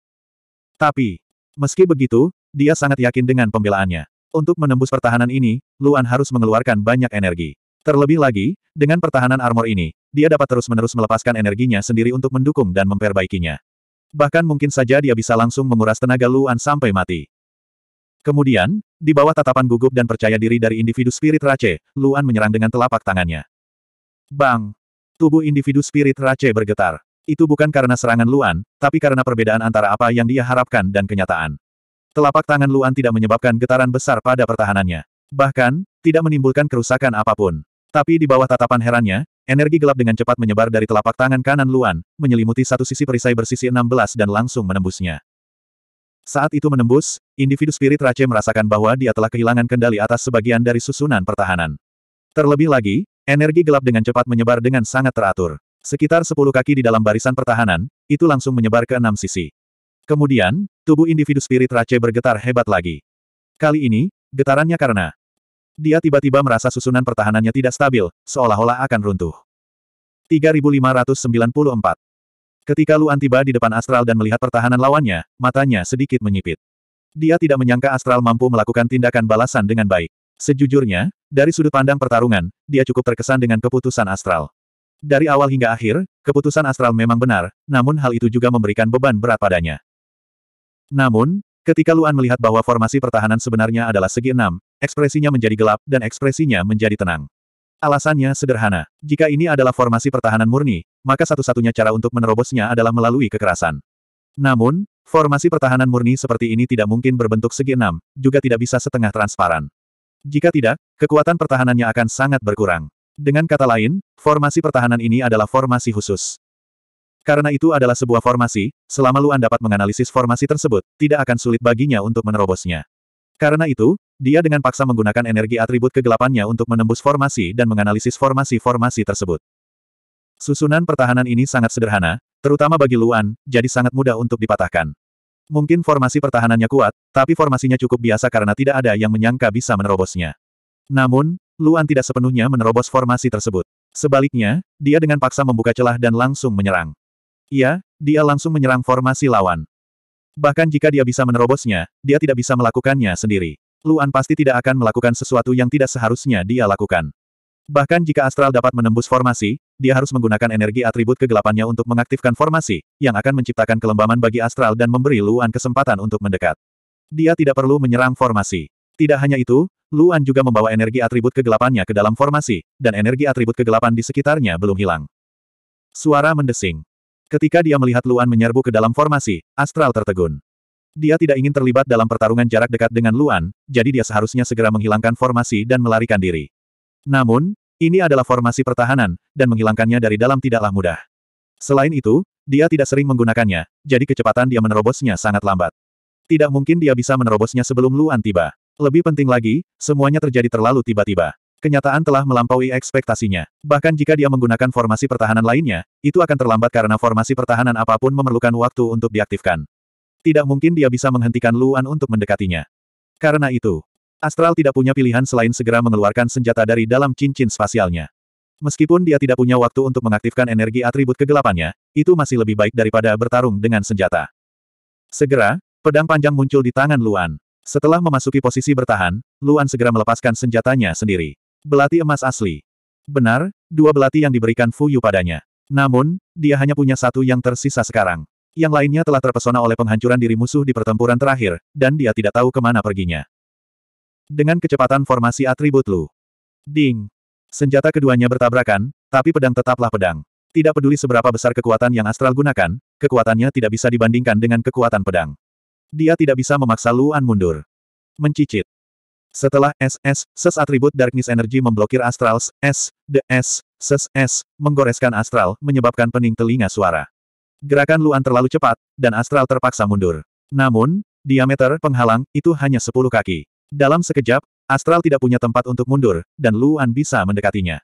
[SPEAKER 1] Tapi, meski begitu, dia sangat yakin dengan pembelaannya. Untuk menembus pertahanan ini, Luan harus mengeluarkan banyak energi. Terlebih lagi, dengan pertahanan armor ini, dia dapat terus-menerus melepaskan energinya sendiri untuk mendukung dan memperbaikinya. Bahkan mungkin saja dia bisa langsung menguras tenaga Luan sampai mati. Kemudian, di bawah tatapan gugup dan percaya diri dari individu spirit Rache, Luan menyerang dengan telapak tangannya. Bang! Tubuh individu spirit Rache bergetar. Itu bukan karena serangan Luan, tapi karena perbedaan antara apa yang dia harapkan dan kenyataan. Telapak tangan Luan tidak menyebabkan getaran besar pada pertahanannya. Bahkan, tidak menimbulkan kerusakan apapun. Tapi di bawah tatapan herannya, energi gelap dengan cepat menyebar dari telapak tangan kanan Luan, menyelimuti satu sisi perisai bersisi 16 dan langsung menembusnya. Saat itu menembus, individu spirit Rache merasakan bahwa dia telah kehilangan kendali atas sebagian dari susunan pertahanan. Terlebih lagi, energi gelap dengan cepat menyebar dengan sangat teratur. Sekitar sepuluh kaki di dalam barisan pertahanan, itu langsung menyebar ke enam sisi. Kemudian, tubuh individu spirit Rache bergetar hebat lagi. Kali ini, getarannya karena dia tiba-tiba merasa susunan pertahanannya tidak stabil, seolah-olah akan runtuh. 3594 Ketika Luan tiba di depan Astral dan melihat pertahanan lawannya, matanya sedikit menyipit. Dia tidak menyangka Astral mampu melakukan tindakan balasan dengan baik. Sejujurnya, dari sudut pandang pertarungan, dia cukup terkesan dengan keputusan Astral. Dari awal hingga akhir, keputusan Astral memang benar, namun hal itu juga memberikan beban berat padanya. Namun, ketika Luan melihat bahwa formasi pertahanan sebenarnya adalah segi enam, ekspresinya menjadi gelap dan ekspresinya menjadi tenang. Alasannya sederhana. Jika ini adalah formasi pertahanan murni, maka satu-satunya cara untuk menerobosnya adalah melalui kekerasan. Namun, formasi pertahanan murni seperti ini tidak mungkin berbentuk segi enam, juga tidak bisa setengah transparan. Jika tidak, kekuatan pertahanannya akan sangat berkurang. Dengan kata lain, formasi pertahanan ini adalah formasi khusus. Karena itu adalah sebuah formasi, selama Luan dapat menganalisis formasi tersebut, tidak akan sulit baginya untuk menerobosnya. Karena itu, dia dengan paksa menggunakan energi atribut kegelapannya untuk menembus formasi dan menganalisis formasi-formasi tersebut. Susunan pertahanan ini sangat sederhana, terutama bagi Luan, jadi sangat mudah untuk dipatahkan. Mungkin formasi pertahanannya kuat, tapi formasinya cukup biasa karena tidak ada yang menyangka bisa menerobosnya. Namun, Luan tidak sepenuhnya menerobos formasi tersebut. Sebaliknya, dia dengan paksa membuka celah dan langsung menyerang. Iya, dia langsung menyerang formasi lawan. Bahkan jika dia bisa menerobosnya, dia tidak bisa melakukannya sendiri. Luan pasti tidak akan melakukan sesuatu yang tidak seharusnya dia lakukan. Bahkan jika Astral dapat menembus formasi, dia harus menggunakan energi atribut kegelapannya untuk mengaktifkan formasi, yang akan menciptakan kelembaman bagi Astral dan memberi Luan kesempatan untuk mendekat. Dia tidak perlu menyerang formasi. Tidak hanya itu, Luan juga membawa energi atribut kegelapannya ke dalam formasi, dan energi atribut kegelapan di sekitarnya belum hilang. Suara mendesing. Ketika dia melihat Luan menyerbu ke dalam formasi, Astral tertegun. Dia tidak ingin terlibat dalam pertarungan jarak dekat dengan Luan, jadi dia seharusnya segera menghilangkan formasi dan melarikan diri. Namun, ini adalah formasi pertahanan, dan menghilangkannya dari dalam tidaklah mudah. Selain itu, dia tidak sering menggunakannya, jadi kecepatan dia menerobosnya sangat lambat. Tidak mungkin dia bisa menerobosnya sebelum Luan tiba. Lebih penting lagi, semuanya terjadi terlalu tiba-tiba. Kenyataan telah melampaui ekspektasinya. Bahkan jika dia menggunakan formasi pertahanan lainnya, itu akan terlambat karena formasi pertahanan apapun memerlukan waktu untuk diaktifkan. Tidak mungkin dia bisa menghentikan Luan untuk mendekatinya. Karena itu, Astral tidak punya pilihan selain segera mengeluarkan senjata dari dalam cincin spasialnya. Meskipun dia tidak punya waktu untuk mengaktifkan energi atribut kegelapannya, itu masih lebih baik daripada bertarung dengan senjata. Segera, pedang panjang muncul di tangan Luan. Setelah memasuki posisi bertahan, Luan segera melepaskan senjatanya sendiri. Belati emas asli. Benar, dua belati yang diberikan Fuyu padanya. Namun, dia hanya punya satu yang tersisa sekarang yang lainnya telah terpesona oleh penghancuran diri musuh di pertempuran terakhir, dan dia tidak tahu kemana perginya. Dengan kecepatan formasi atribut Lu. Ding. Senjata keduanya bertabrakan, tapi pedang tetaplah pedang. Tidak peduli seberapa besar kekuatan yang Astral gunakan, kekuatannya tidak bisa dibandingkan dengan kekuatan pedang. Dia tidak bisa memaksa Luan mundur. Mencicit. Setelah SS, SES atribut Darkness Energy memblokir Astrals, S, The S, SES S, menggoreskan Astral, menyebabkan pening telinga suara. Gerakan Luan terlalu cepat, dan Astral terpaksa mundur. Namun, diameter penghalang, itu hanya 10 kaki. Dalam sekejap, Astral tidak punya tempat untuk mundur, dan Luan bisa mendekatinya.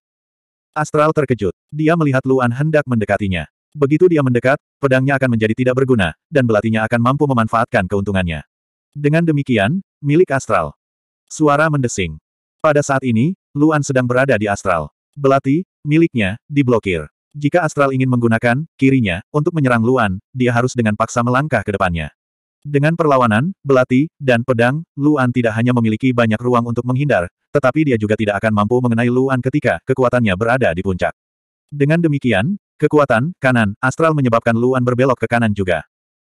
[SPEAKER 1] Astral terkejut. Dia melihat Luan hendak mendekatinya. Begitu dia mendekat, pedangnya akan menjadi tidak berguna, dan belatinya akan mampu memanfaatkan keuntungannya. Dengan demikian, milik Astral. Suara mendesing. Pada saat ini, Luan sedang berada di Astral. Belati, miliknya, diblokir. Jika Astral ingin menggunakan kirinya untuk menyerang Luan, dia harus dengan paksa melangkah ke depannya. Dengan perlawanan, belati, dan pedang, Luan tidak hanya memiliki banyak ruang untuk menghindar, tetapi dia juga tidak akan mampu mengenai Luan ketika kekuatannya berada di puncak. Dengan demikian, kekuatan kanan Astral menyebabkan Luan berbelok ke kanan juga.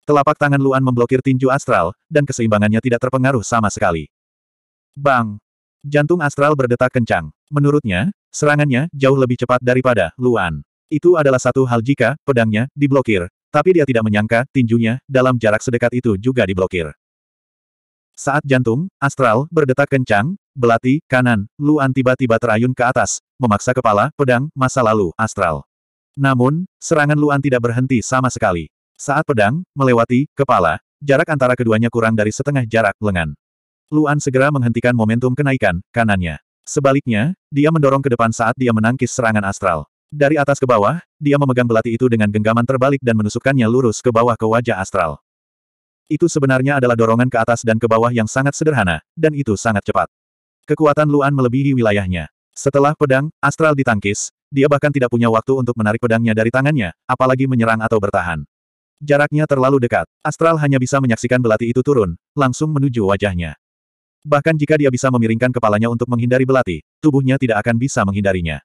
[SPEAKER 1] Telapak tangan Luan memblokir tinju Astral, dan keseimbangannya tidak terpengaruh sama sekali. Bang! Jantung Astral berdetak kencang. Menurutnya, serangannya jauh lebih cepat daripada Luan. Itu adalah satu hal jika pedangnya diblokir, tapi dia tidak menyangka tinjunya dalam jarak sedekat itu juga diblokir. Saat jantung, astral, berdetak kencang, belati, kanan, Luan tiba-tiba terayun ke atas, memaksa kepala, pedang, masa lalu, astral. Namun, serangan Luan tidak berhenti sama sekali. Saat pedang, melewati, kepala, jarak antara keduanya kurang dari setengah jarak, lengan. Luan segera menghentikan momentum kenaikan, kanannya. Sebaliknya, dia mendorong ke depan saat dia menangkis serangan astral. Dari atas ke bawah, dia memegang belati itu dengan genggaman terbalik dan menusukkannya lurus ke bawah ke wajah astral. Itu sebenarnya adalah dorongan ke atas dan ke bawah yang sangat sederhana, dan itu sangat cepat. Kekuatan Luan melebihi wilayahnya. Setelah pedang, astral ditangkis, dia bahkan tidak punya waktu untuk menarik pedangnya dari tangannya, apalagi menyerang atau bertahan. Jaraknya terlalu dekat, astral hanya bisa menyaksikan belati itu turun, langsung menuju wajahnya. Bahkan jika dia bisa memiringkan kepalanya untuk menghindari belati, tubuhnya tidak akan bisa menghindarinya.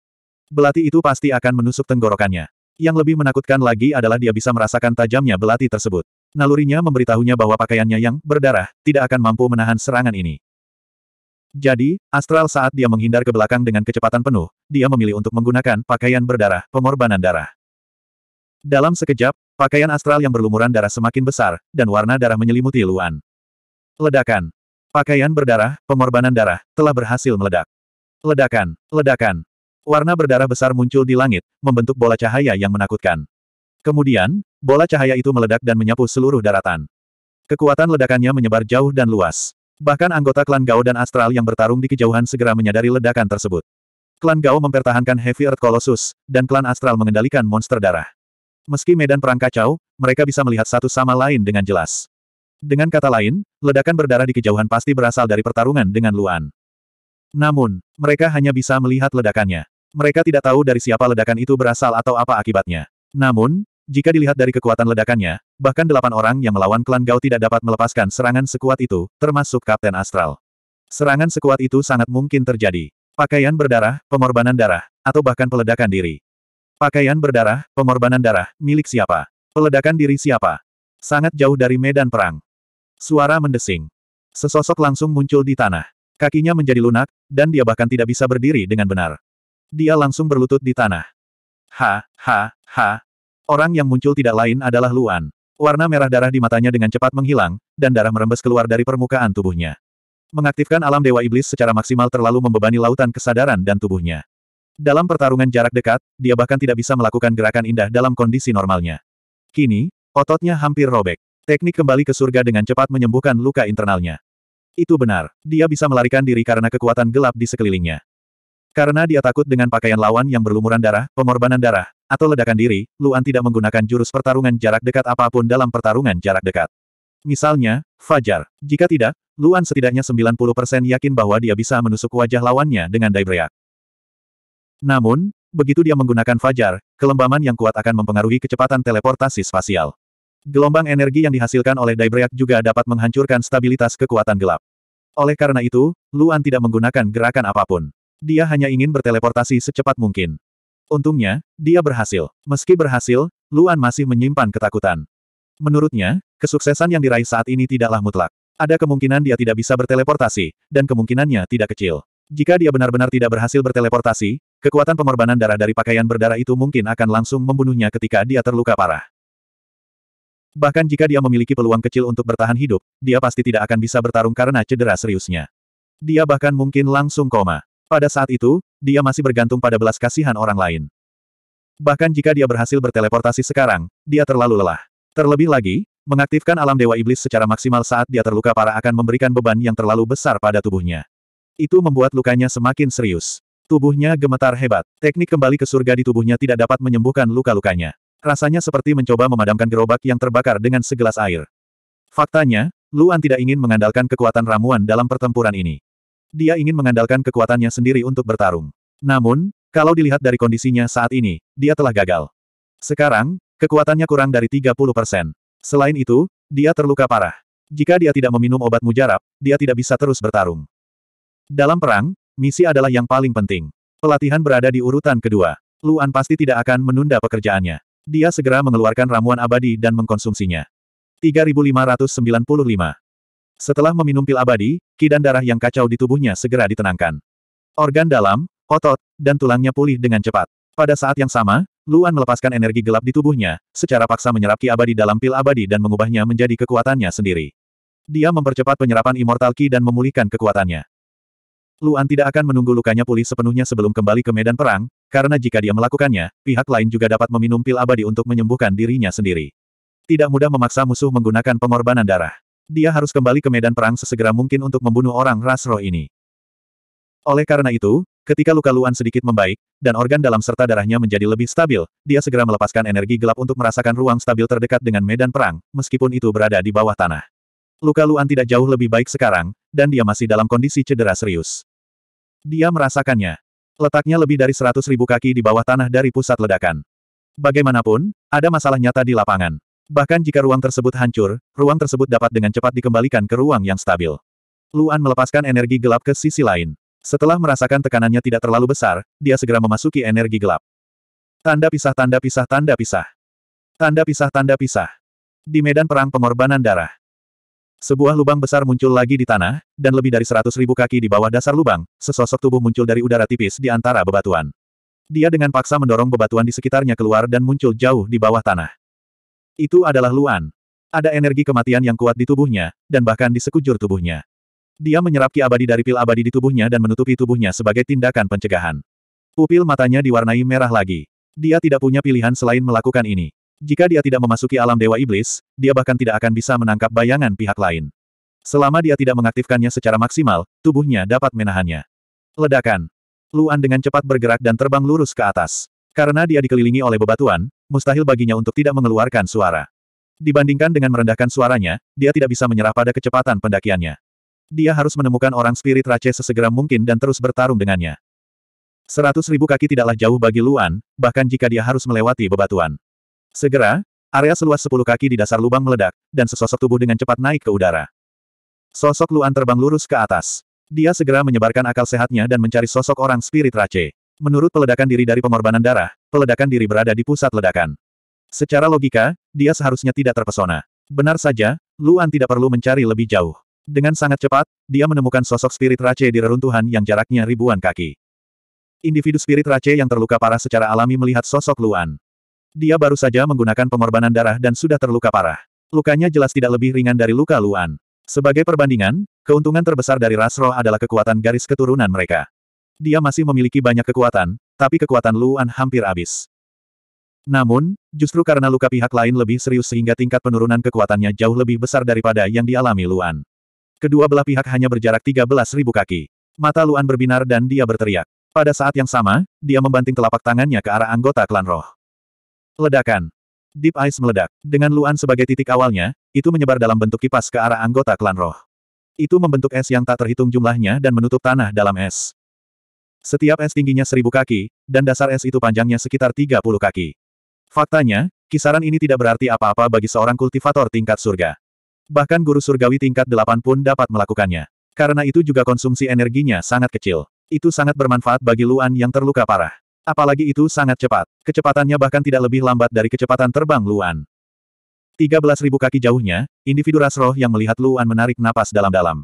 [SPEAKER 1] Belati itu pasti akan menusuk tenggorokannya. Yang lebih menakutkan lagi adalah dia bisa merasakan tajamnya belati tersebut. Nalurinya memberitahunya bahwa pakaiannya yang berdarah tidak akan mampu menahan serangan ini. Jadi, astral saat dia menghindar ke belakang dengan kecepatan penuh, dia memilih untuk menggunakan pakaian berdarah, pengorbanan darah. Dalam sekejap, pakaian astral yang berlumuran darah semakin besar, dan warna darah menyelimuti Luan. Ledakan. Pakaian berdarah, pengorbanan darah, telah berhasil meledak. Ledakan, ledakan, Warna berdarah besar muncul di langit, membentuk bola cahaya yang menakutkan. Kemudian, bola cahaya itu meledak dan menyapu seluruh daratan. Kekuatan ledakannya menyebar jauh dan luas. Bahkan anggota klan Gao dan Astral yang bertarung di kejauhan segera menyadari ledakan tersebut. Klan Gao mempertahankan Heavy Earth Colossus, dan klan Astral mengendalikan monster darah. Meski medan perang kacau, mereka bisa melihat satu sama lain dengan jelas. Dengan kata lain, ledakan berdarah di kejauhan pasti berasal dari pertarungan dengan Luan. Namun, mereka hanya bisa melihat ledakannya. Mereka tidak tahu dari siapa ledakan itu berasal atau apa akibatnya. Namun, jika dilihat dari kekuatan ledakannya, bahkan delapan orang yang melawan klan Gao tidak dapat melepaskan serangan sekuat itu, termasuk Kapten Astral. Serangan sekuat itu sangat mungkin terjadi. Pakaian berdarah, pengorbanan darah, atau bahkan peledakan diri. Pakaian berdarah, pengorbanan darah, milik siapa? Peledakan diri siapa? Sangat jauh dari medan perang. Suara mendesing. Sesosok langsung muncul di tanah. Kakinya menjadi lunak, dan dia bahkan tidak bisa berdiri dengan benar. Dia langsung berlutut di tanah. Ha, ha, ha. Orang yang muncul tidak lain adalah Luan. Warna merah darah di matanya dengan cepat menghilang, dan darah merembes keluar dari permukaan tubuhnya. Mengaktifkan alam Dewa Iblis secara maksimal terlalu membebani lautan kesadaran dan tubuhnya. Dalam pertarungan jarak dekat, dia bahkan tidak bisa melakukan gerakan indah dalam kondisi normalnya. Kini, ototnya hampir robek. Teknik kembali ke surga dengan cepat menyembuhkan luka internalnya. Itu benar, dia bisa melarikan diri karena kekuatan gelap di sekelilingnya. Karena dia takut dengan pakaian lawan yang berlumuran darah, pengorbanan darah, atau ledakan diri, Luan tidak menggunakan jurus pertarungan jarak dekat apapun dalam pertarungan jarak dekat. Misalnya, Fajar. Jika tidak, Luan setidaknya 90% yakin bahwa dia bisa menusuk wajah lawannya dengan Daibriak. Namun, begitu dia menggunakan Fajar, kelembaman yang kuat akan mempengaruhi kecepatan teleportasi spasial. Gelombang energi yang dihasilkan oleh Daibriak juga dapat menghancurkan stabilitas kekuatan gelap. Oleh karena itu, Luan tidak menggunakan gerakan apapun. Dia hanya ingin berteleportasi secepat mungkin. Untungnya, dia berhasil. Meski berhasil, Luan masih menyimpan ketakutan. Menurutnya, kesuksesan yang diraih saat ini tidaklah mutlak. Ada kemungkinan dia tidak bisa berteleportasi, dan kemungkinannya tidak kecil. Jika dia benar-benar tidak berhasil berteleportasi, kekuatan pengorbanan darah dari pakaian berdarah itu mungkin akan langsung membunuhnya ketika dia terluka parah. Bahkan jika dia memiliki peluang kecil untuk bertahan hidup, dia pasti tidak akan bisa bertarung karena cedera seriusnya. Dia bahkan mungkin langsung koma. Pada saat itu, dia masih bergantung pada belas kasihan orang lain. Bahkan jika dia berhasil berteleportasi sekarang, dia terlalu lelah. Terlebih lagi, mengaktifkan alam dewa iblis secara maksimal saat dia terluka parah akan memberikan beban yang terlalu besar pada tubuhnya. Itu membuat lukanya semakin serius. Tubuhnya gemetar hebat. Teknik kembali ke surga di tubuhnya tidak dapat menyembuhkan luka-lukanya. Rasanya seperti mencoba memadamkan gerobak yang terbakar dengan segelas air. Faktanya, Luan tidak ingin mengandalkan kekuatan ramuan dalam pertempuran ini. Dia ingin mengandalkan kekuatannya sendiri untuk bertarung. Namun, kalau dilihat dari kondisinya saat ini, dia telah gagal. Sekarang, kekuatannya kurang dari 30 persen. Selain itu, dia terluka parah. Jika dia tidak meminum obat mujarab, dia tidak bisa terus bertarung. Dalam perang, misi adalah yang paling penting. Pelatihan berada di urutan kedua. Luan pasti tidak akan menunda pekerjaannya. Dia segera mengeluarkan ramuan abadi dan mengkonsumsinya. 3595 Setelah meminum pil abadi, kidan darah yang kacau di tubuhnya segera ditenangkan. Organ dalam, otot, dan tulangnya pulih dengan cepat. Pada saat yang sama, Luan melepaskan energi gelap di tubuhnya, secara paksa menyerap ki abadi dalam pil abadi dan mengubahnya menjadi kekuatannya sendiri. Dia mempercepat penyerapan immortal ki dan memulihkan kekuatannya. Luan tidak akan menunggu lukanya pulih sepenuhnya sebelum kembali ke medan perang, karena jika dia melakukannya, pihak lain juga dapat meminum pil abadi untuk menyembuhkan dirinya sendiri. Tidak mudah memaksa musuh menggunakan pengorbanan darah. Dia harus kembali ke medan perang sesegera mungkin untuk membunuh orang ras roh ini. Oleh karena itu, ketika luka Luan sedikit membaik, dan organ dalam serta darahnya menjadi lebih stabil, dia segera melepaskan energi gelap untuk merasakan ruang stabil terdekat dengan medan perang, meskipun itu berada di bawah tanah. Luka Luan tidak jauh lebih baik sekarang, dan dia masih dalam kondisi cedera serius. Dia merasakannya. Letaknya lebih dari seratus ribu kaki di bawah tanah dari pusat ledakan. Bagaimanapun, ada masalah nyata di lapangan. Bahkan jika ruang tersebut hancur, ruang tersebut dapat dengan cepat dikembalikan ke ruang yang stabil. Luan melepaskan energi gelap ke sisi lain. Setelah merasakan tekanannya tidak terlalu besar, dia segera memasuki energi gelap. Tanda pisah tanda pisah tanda pisah. Tanda pisah tanda pisah. Di medan perang pengorbanan darah, sebuah lubang besar muncul lagi di tanah, dan lebih dari seratus ribu kaki di bawah dasar lubang, sesosok tubuh muncul dari udara tipis di antara bebatuan. Dia dengan paksa mendorong bebatuan di sekitarnya keluar dan muncul jauh di bawah tanah. Itu adalah Luan. Ada energi kematian yang kuat di tubuhnya, dan bahkan di sekujur tubuhnya. Dia menyerap ki abadi dari pil abadi di tubuhnya dan menutupi tubuhnya sebagai tindakan pencegahan. Pupil matanya diwarnai merah lagi. Dia tidak punya pilihan selain melakukan ini. Jika dia tidak memasuki alam Dewa Iblis, dia bahkan tidak akan bisa menangkap bayangan pihak lain. Selama dia tidak mengaktifkannya secara maksimal, tubuhnya dapat menahannya. Ledakan. Luan dengan cepat bergerak dan terbang lurus ke atas. Karena dia dikelilingi oleh bebatuan, mustahil baginya untuk tidak mengeluarkan suara. Dibandingkan dengan merendahkan suaranya, dia tidak bisa menyerah pada kecepatan pendakiannya. Dia harus menemukan orang spirit raja sesegera mungkin dan terus bertarung dengannya. Seratus ribu kaki tidaklah jauh bagi Luan, bahkan jika dia harus melewati bebatuan. Segera, area seluas 10 kaki di dasar lubang meledak, dan sesosok tubuh dengan cepat naik ke udara. Sosok Luan terbang lurus ke atas. Dia segera menyebarkan akal sehatnya dan mencari sosok orang spirit Rache. Menurut peledakan diri dari pengorbanan darah, peledakan diri berada di pusat ledakan. Secara logika, dia seharusnya tidak terpesona. Benar saja, Luan tidak perlu mencari lebih jauh. Dengan sangat cepat, dia menemukan sosok spirit Rache di reruntuhan yang jaraknya ribuan kaki. Individu spirit Rache yang terluka parah secara alami melihat sosok Luan. Dia baru saja menggunakan pengorbanan darah dan sudah terluka parah. Lukanya jelas tidak lebih ringan dari luka Luan. Sebagai perbandingan, keuntungan terbesar dari ras roh adalah kekuatan garis keturunan mereka. Dia masih memiliki banyak kekuatan, tapi kekuatan Luan hampir habis. Namun, justru karena luka pihak lain lebih serius sehingga tingkat penurunan kekuatannya jauh lebih besar daripada yang dialami Luan. Kedua belah pihak hanya berjarak 13.000 kaki. Mata Luan berbinar dan dia berteriak. Pada saat yang sama, dia membanting telapak tangannya ke arah anggota klan roh. Ledakan. Deep Ice meledak. Dengan Luan sebagai titik awalnya, itu menyebar dalam bentuk kipas ke arah anggota klan roh. Itu membentuk es yang tak terhitung jumlahnya dan menutup tanah dalam es. Setiap es tingginya seribu kaki, dan dasar es itu panjangnya sekitar tiga puluh kaki. Faktanya, kisaran ini tidak berarti apa-apa bagi seorang kultivator tingkat surga. Bahkan guru surgawi tingkat delapan pun dapat melakukannya. Karena itu juga konsumsi energinya sangat kecil. Itu sangat bermanfaat bagi Luan yang terluka parah. Apalagi itu sangat cepat. Kecepatannya bahkan tidak lebih lambat dari kecepatan terbang Luan. 13.000 kaki jauhnya, individu ras roh yang melihat Luan menarik napas dalam-dalam.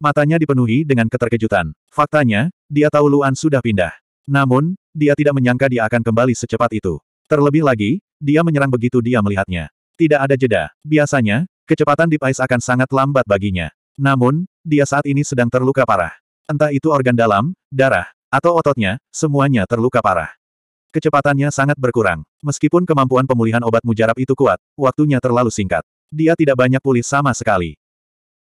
[SPEAKER 1] Matanya dipenuhi dengan keterkejutan. Faktanya, dia tahu Luan sudah pindah. Namun, dia tidak menyangka dia akan kembali secepat itu. Terlebih lagi, dia menyerang begitu dia melihatnya. Tidak ada jeda. Biasanya, kecepatan di Ice akan sangat lambat baginya. Namun, dia saat ini sedang terluka parah. Entah itu organ dalam, darah, atau ototnya, semuanya terluka parah. Kecepatannya sangat berkurang. Meskipun kemampuan pemulihan obat mujarab itu kuat, waktunya terlalu singkat. Dia tidak banyak pulih sama sekali.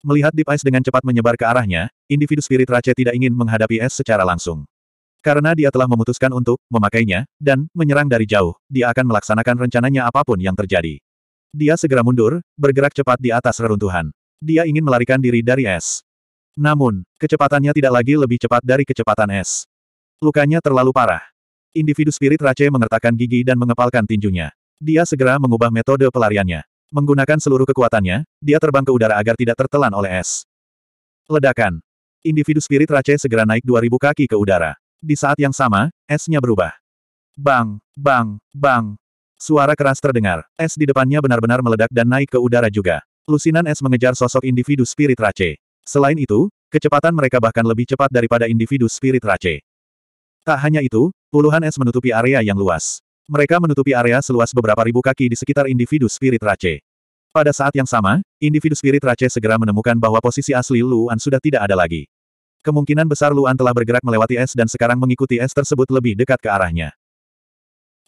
[SPEAKER 1] Melihat Deep Ice dengan cepat menyebar ke arahnya, individu spirit Rache tidak ingin menghadapi es secara langsung. Karena dia telah memutuskan untuk memakainya, dan menyerang dari jauh, dia akan melaksanakan rencananya apapun yang terjadi. Dia segera mundur, bergerak cepat di atas reruntuhan. Dia ingin melarikan diri dari es. Namun, kecepatannya tidak lagi lebih cepat dari kecepatan es. Lukanya terlalu parah. Individu spirit Rache mengertakkan gigi dan mengepalkan tinjunya. Dia segera mengubah metode pelariannya. Menggunakan seluruh kekuatannya, dia terbang ke udara agar tidak tertelan oleh es. Ledakan. Individu spirit Rache segera naik 2000 kaki ke udara. Di saat yang sama, esnya berubah. Bang, bang, bang. Suara keras terdengar. Es di depannya benar-benar meledak dan naik ke udara juga. Lusinan es mengejar sosok individu spirit Rache. Selain itu, kecepatan mereka bahkan lebih cepat daripada individu spirit Rache. Tak hanya itu, puluhan es menutupi area yang luas. Mereka menutupi area seluas beberapa ribu kaki di sekitar individu spirit Rache. Pada saat yang sama, individu spirit Rache segera menemukan bahwa posisi asli Luan sudah tidak ada lagi. Kemungkinan besar Luan telah bergerak melewati es dan sekarang mengikuti es tersebut lebih dekat ke arahnya.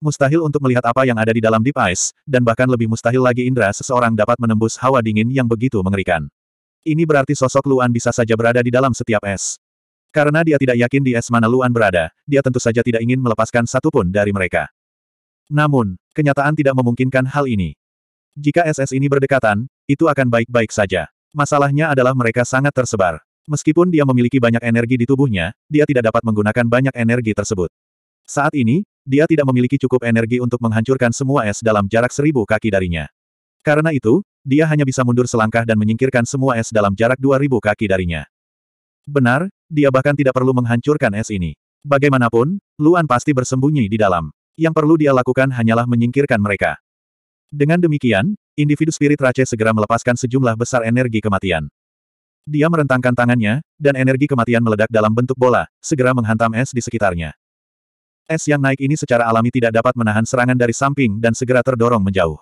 [SPEAKER 1] Mustahil untuk melihat apa yang ada di dalam deep ice, dan bahkan lebih mustahil lagi indra seseorang dapat menembus hawa dingin yang begitu mengerikan. Ini berarti sosok Luan bisa saja berada di dalam setiap es. Karena dia tidak yakin di es mana Luan berada, dia tentu saja tidak ingin melepaskan satupun dari mereka. Namun, kenyataan tidak memungkinkan hal ini. Jika SS ini berdekatan, itu akan baik-baik saja. Masalahnya adalah mereka sangat tersebar. Meskipun dia memiliki banyak energi di tubuhnya, dia tidak dapat menggunakan banyak energi tersebut. Saat ini, dia tidak memiliki cukup energi untuk menghancurkan semua es dalam jarak seribu kaki darinya. Karena itu, dia hanya bisa mundur selangkah dan menyingkirkan semua es dalam jarak dua ribu kaki darinya. Benar, dia bahkan tidak perlu menghancurkan es ini. Bagaimanapun, Luan pasti bersembunyi di dalam. Yang perlu dia lakukan hanyalah menyingkirkan mereka. Dengan demikian, individu spirit Rache segera melepaskan sejumlah besar energi kematian. Dia merentangkan tangannya, dan energi kematian meledak dalam bentuk bola, segera menghantam es di sekitarnya. Es yang naik ini secara alami tidak dapat menahan serangan dari samping dan segera terdorong menjauh.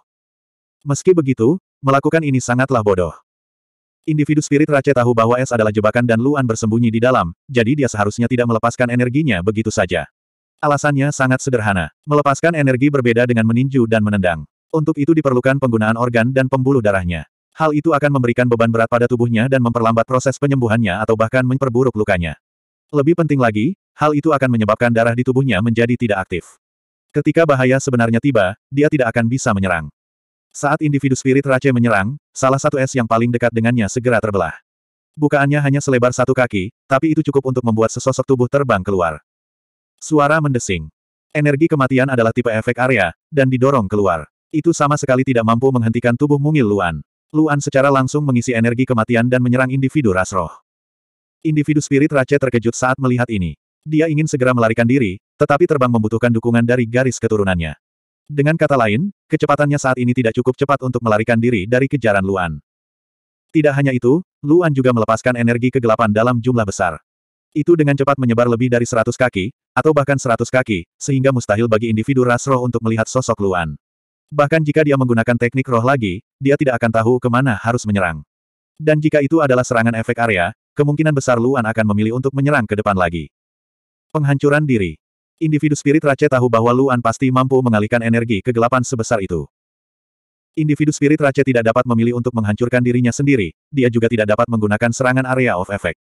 [SPEAKER 1] Meski begitu, melakukan ini sangatlah bodoh. Individu spirit Rache tahu bahwa es adalah jebakan dan Luan bersembunyi di dalam, jadi dia seharusnya tidak melepaskan energinya begitu saja. Alasannya sangat sederhana. Melepaskan energi berbeda dengan meninju dan menendang. Untuk itu diperlukan penggunaan organ dan pembuluh darahnya. Hal itu akan memberikan beban berat pada tubuhnya dan memperlambat proses penyembuhannya atau bahkan memperburuk lukanya. Lebih penting lagi, hal itu akan menyebabkan darah di tubuhnya menjadi tidak aktif. Ketika bahaya sebenarnya tiba, dia tidak akan bisa menyerang. Saat individu spirit Rache menyerang, salah satu es yang paling dekat dengannya segera terbelah. Bukaannya hanya selebar satu kaki, tapi itu cukup untuk membuat sesosok tubuh terbang keluar. Suara mendesing. Energi kematian adalah tipe efek area, dan didorong keluar. Itu sama sekali tidak mampu menghentikan tubuh mungil Luan. Luan secara langsung mengisi energi kematian dan menyerang individu rasroh. Individu spirit Rache terkejut saat melihat ini. Dia ingin segera melarikan diri, tetapi terbang membutuhkan dukungan dari garis keturunannya. Dengan kata lain, kecepatannya saat ini tidak cukup cepat untuk melarikan diri dari kejaran Luan. Tidak hanya itu, Luan juga melepaskan energi kegelapan dalam jumlah besar. Itu dengan cepat menyebar lebih dari seratus kaki, atau bahkan seratus kaki, sehingga mustahil bagi individu ras roh untuk melihat sosok Luan. Bahkan jika dia menggunakan teknik roh lagi, dia tidak akan tahu kemana harus menyerang. Dan jika itu adalah serangan efek area, kemungkinan besar Luan akan memilih untuk menyerang ke depan lagi. Penghancuran diri Individu spirit Rache tahu bahwa Luan pasti mampu mengalihkan energi kegelapan sebesar itu. Individu spirit Rache tidak dapat memilih untuk menghancurkan dirinya sendiri, dia juga tidak dapat menggunakan serangan area of effect.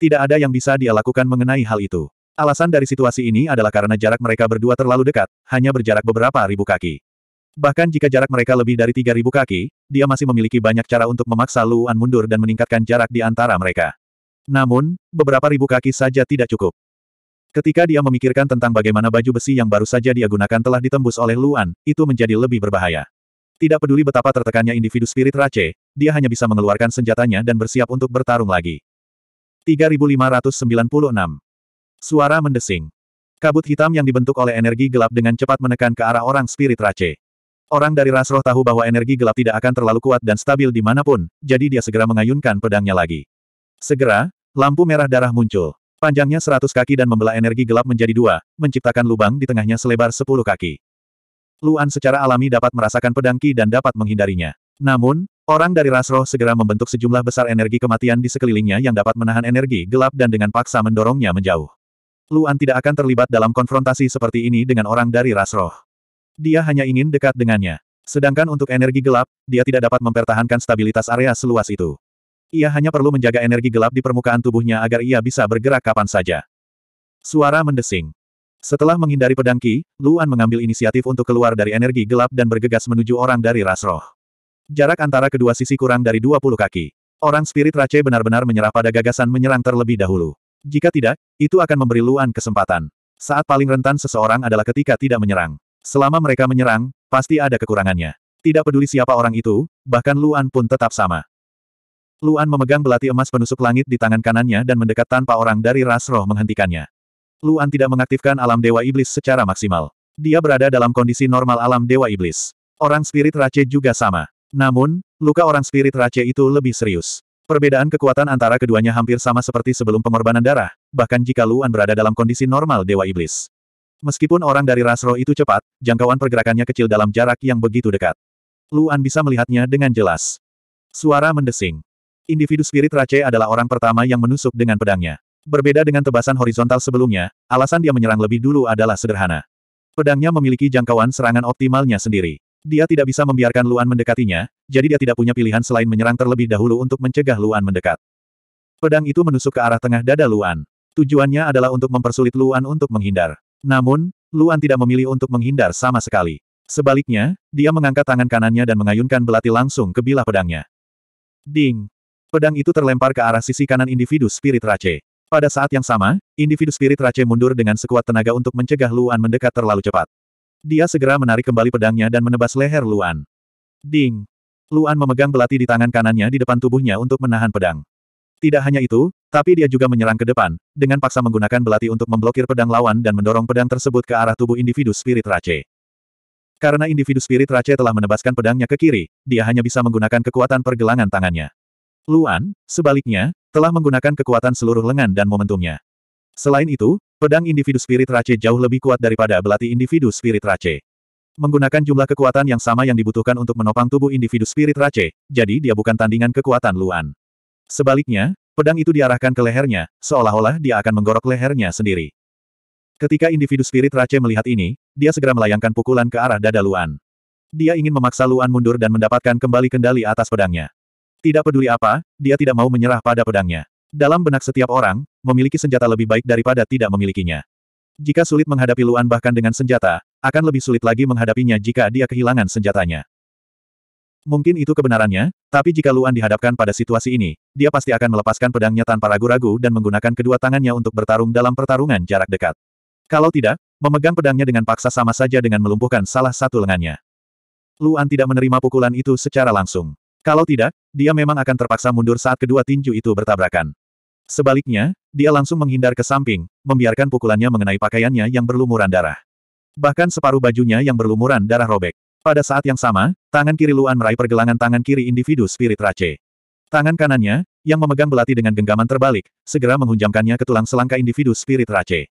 [SPEAKER 1] Tidak ada yang bisa dia lakukan mengenai hal itu. Alasan dari situasi ini adalah karena jarak mereka berdua terlalu dekat, hanya berjarak beberapa ribu kaki. Bahkan jika jarak mereka lebih dari tiga ribu kaki, dia masih memiliki banyak cara untuk memaksa Luan mundur dan meningkatkan jarak di antara mereka. Namun, beberapa ribu kaki saja tidak cukup. Ketika dia memikirkan tentang bagaimana baju besi yang baru saja dia gunakan telah ditembus oleh Luan, itu menjadi lebih berbahaya. Tidak peduli betapa tertekannya individu spirit Rache, dia hanya bisa mengeluarkan senjatanya dan bersiap untuk bertarung lagi. 3596 Suara mendesing. Kabut hitam yang dibentuk oleh energi gelap dengan cepat menekan ke arah orang spirit Rache. Orang dari ras roh tahu bahwa energi gelap tidak akan terlalu kuat dan stabil di dimanapun, jadi dia segera mengayunkan pedangnya lagi. Segera, lampu merah darah muncul. Panjangnya seratus kaki dan membelah energi gelap menjadi dua, menciptakan lubang di tengahnya selebar sepuluh kaki. Luan secara alami dapat merasakan pedang Ki dan dapat menghindarinya. Namun, orang dari ras roh segera membentuk sejumlah besar energi kematian di sekelilingnya yang dapat menahan energi gelap dan dengan paksa mendorongnya menjauh. Luan tidak akan terlibat dalam konfrontasi seperti ini dengan orang dari ras roh. Dia hanya ingin dekat dengannya. Sedangkan untuk energi gelap, dia tidak dapat mempertahankan stabilitas area seluas itu. Ia hanya perlu menjaga energi gelap di permukaan tubuhnya agar ia bisa bergerak kapan saja. Suara mendesing. Setelah menghindari pedang Qi, Luan mengambil inisiatif untuk keluar dari energi gelap dan bergegas menuju orang dari ras roh. Jarak antara kedua sisi kurang dari 20 kaki. Orang spirit Rache benar-benar menyerah pada gagasan menyerang terlebih dahulu. Jika tidak, itu akan memberi Luan kesempatan. Saat paling rentan seseorang adalah ketika tidak menyerang. Selama mereka menyerang, pasti ada kekurangannya. Tidak peduli siapa orang itu, bahkan Luan pun tetap sama. Luan memegang belati emas penusuk langit di tangan kanannya dan mendekat tanpa orang dari ras roh menghentikannya. Luan tidak mengaktifkan alam dewa iblis secara maksimal. Dia berada dalam kondisi normal alam dewa iblis. Orang spirit race juga sama. Namun, luka orang spirit race itu lebih serius. Perbedaan kekuatan antara keduanya hampir sama seperti sebelum pengorbanan darah, bahkan jika Luan berada dalam kondisi normal dewa iblis. Meskipun orang dari ras roh itu cepat, jangkauan pergerakannya kecil dalam jarak yang begitu dekat. Luan bisa melihatnya dengan jelas. Suara mendesing. Individu spirit race adalah orang pertama yang menusuk dengan pedangnya. Berbeda dengan tebasan horizontal sebelumnya, alasan dia menyerang lebih dulu adalah sederhana. Pedangnya memiliki jangkauan serangan optimalnya sendiri. Dia tidak bisa membiarkan Luan mendekatinya, jadi dia tidak punya pilihan selain menyerang terlebih dahulu untuk mencegah Luan mendekat. Pedang itu menusuk ke arah tengah dada Luan. Tujuannya adalah untuk mempersulit Luan untuk menghindar. Namun, Luan tidak memilih untuk menghindar sama sekali. Sebaliknya, dia mengangkat tangan kanannya dan mengayunkan belati langsung ke bilah pedangnya. Ding! Pedang itu terlempar ke arah sisi kanan individu spirit race. Pada saat yang sama, individu spirit race mundur dengan sekuat tenaga untuk mencegah Luan mendekat terlalu cepat. Dia segera menarik kembali pedangnya dan menebas leher Luan. Ding! Luan memegang belati di tangan kanannya di depan tubuhnya untuk menahan pedang. Tidak hanya itu, tapi dia juga menyerang ke depan, dengan paksa menggunakan belati untuk memblokir pedang lawan dan mendorong pedang tersebut ke arah tubuh individu spirit race. Karena individu spirit race telah menebaskan pedangnya ke kiri, dia hanya bisa menggunakan kekuatan pergelangan tangannya. Luan, sebaliknya, telah menggunakan kekuatan seluruh lengan dan momentumnya. Selain itu, pedang individu spirit race jauh lebih kuat daripada belati individu spirit race. Menggunakan jumlah kekuatan yang sama yang dibutuhkan untuk menopang tubuh individu spirit race, jadi dia bukan tandingan kekuatan Luan. Sebaliknya, pedang itu diarahkan ke lehernya, seolah-olah dia akan menggorok lehernya sendiri. Ketika individu spirit race melihat ini, dia segera melayangkan pukulan ke arah dada Luan. Dia ingin memaksa Luan mundur dan mendapatkan kembali kendali atas pedangnya. Tidak peduli apa, dia tidak mau menyerah pada pedangnya. Dalam benak setiap orang, memiliki senjata lebih baik daripada tidak memilikinya. Jika sulit menghadapi Luan bahkan dengan senjata, akan lebih sulit lagi menghadapinya jika dia kehilangan senjatanya. Mungkin itu kebenarannya, tapi jika Luan dihadapkan pada situasi ini, dia pasti akan melepaskan pedangnya tanpa ragu-ragu dan menggunakan kedua tangannya untuk bertarung dalam pertarungan jarak dekat. Kalau tidak, memegang pedangnya dengan paksa sama saja dengan melumpuhkan salah satu lengannya. Luan tidak menerima pukulan itu secara langsung. Kalau tidak, dia memang akan terpaksa mundur saat kedua tinju itu bertabrakan. Sebaliknya, dia langsung menghindar ke samping, membiarkan pukulannya mengenai pakaiannya yang berlumuran darah. Bahkan separuh bajunya yang berlumuran darah robek. Pada saat yang sama, tangan kiri Luan meraih pergelangan tangan kiri individu spirit race. Tangan kanannya, yang memegang belati dengan genggaman terbalik, segera menghunjamkannya ke tulang selangka individu spirit race.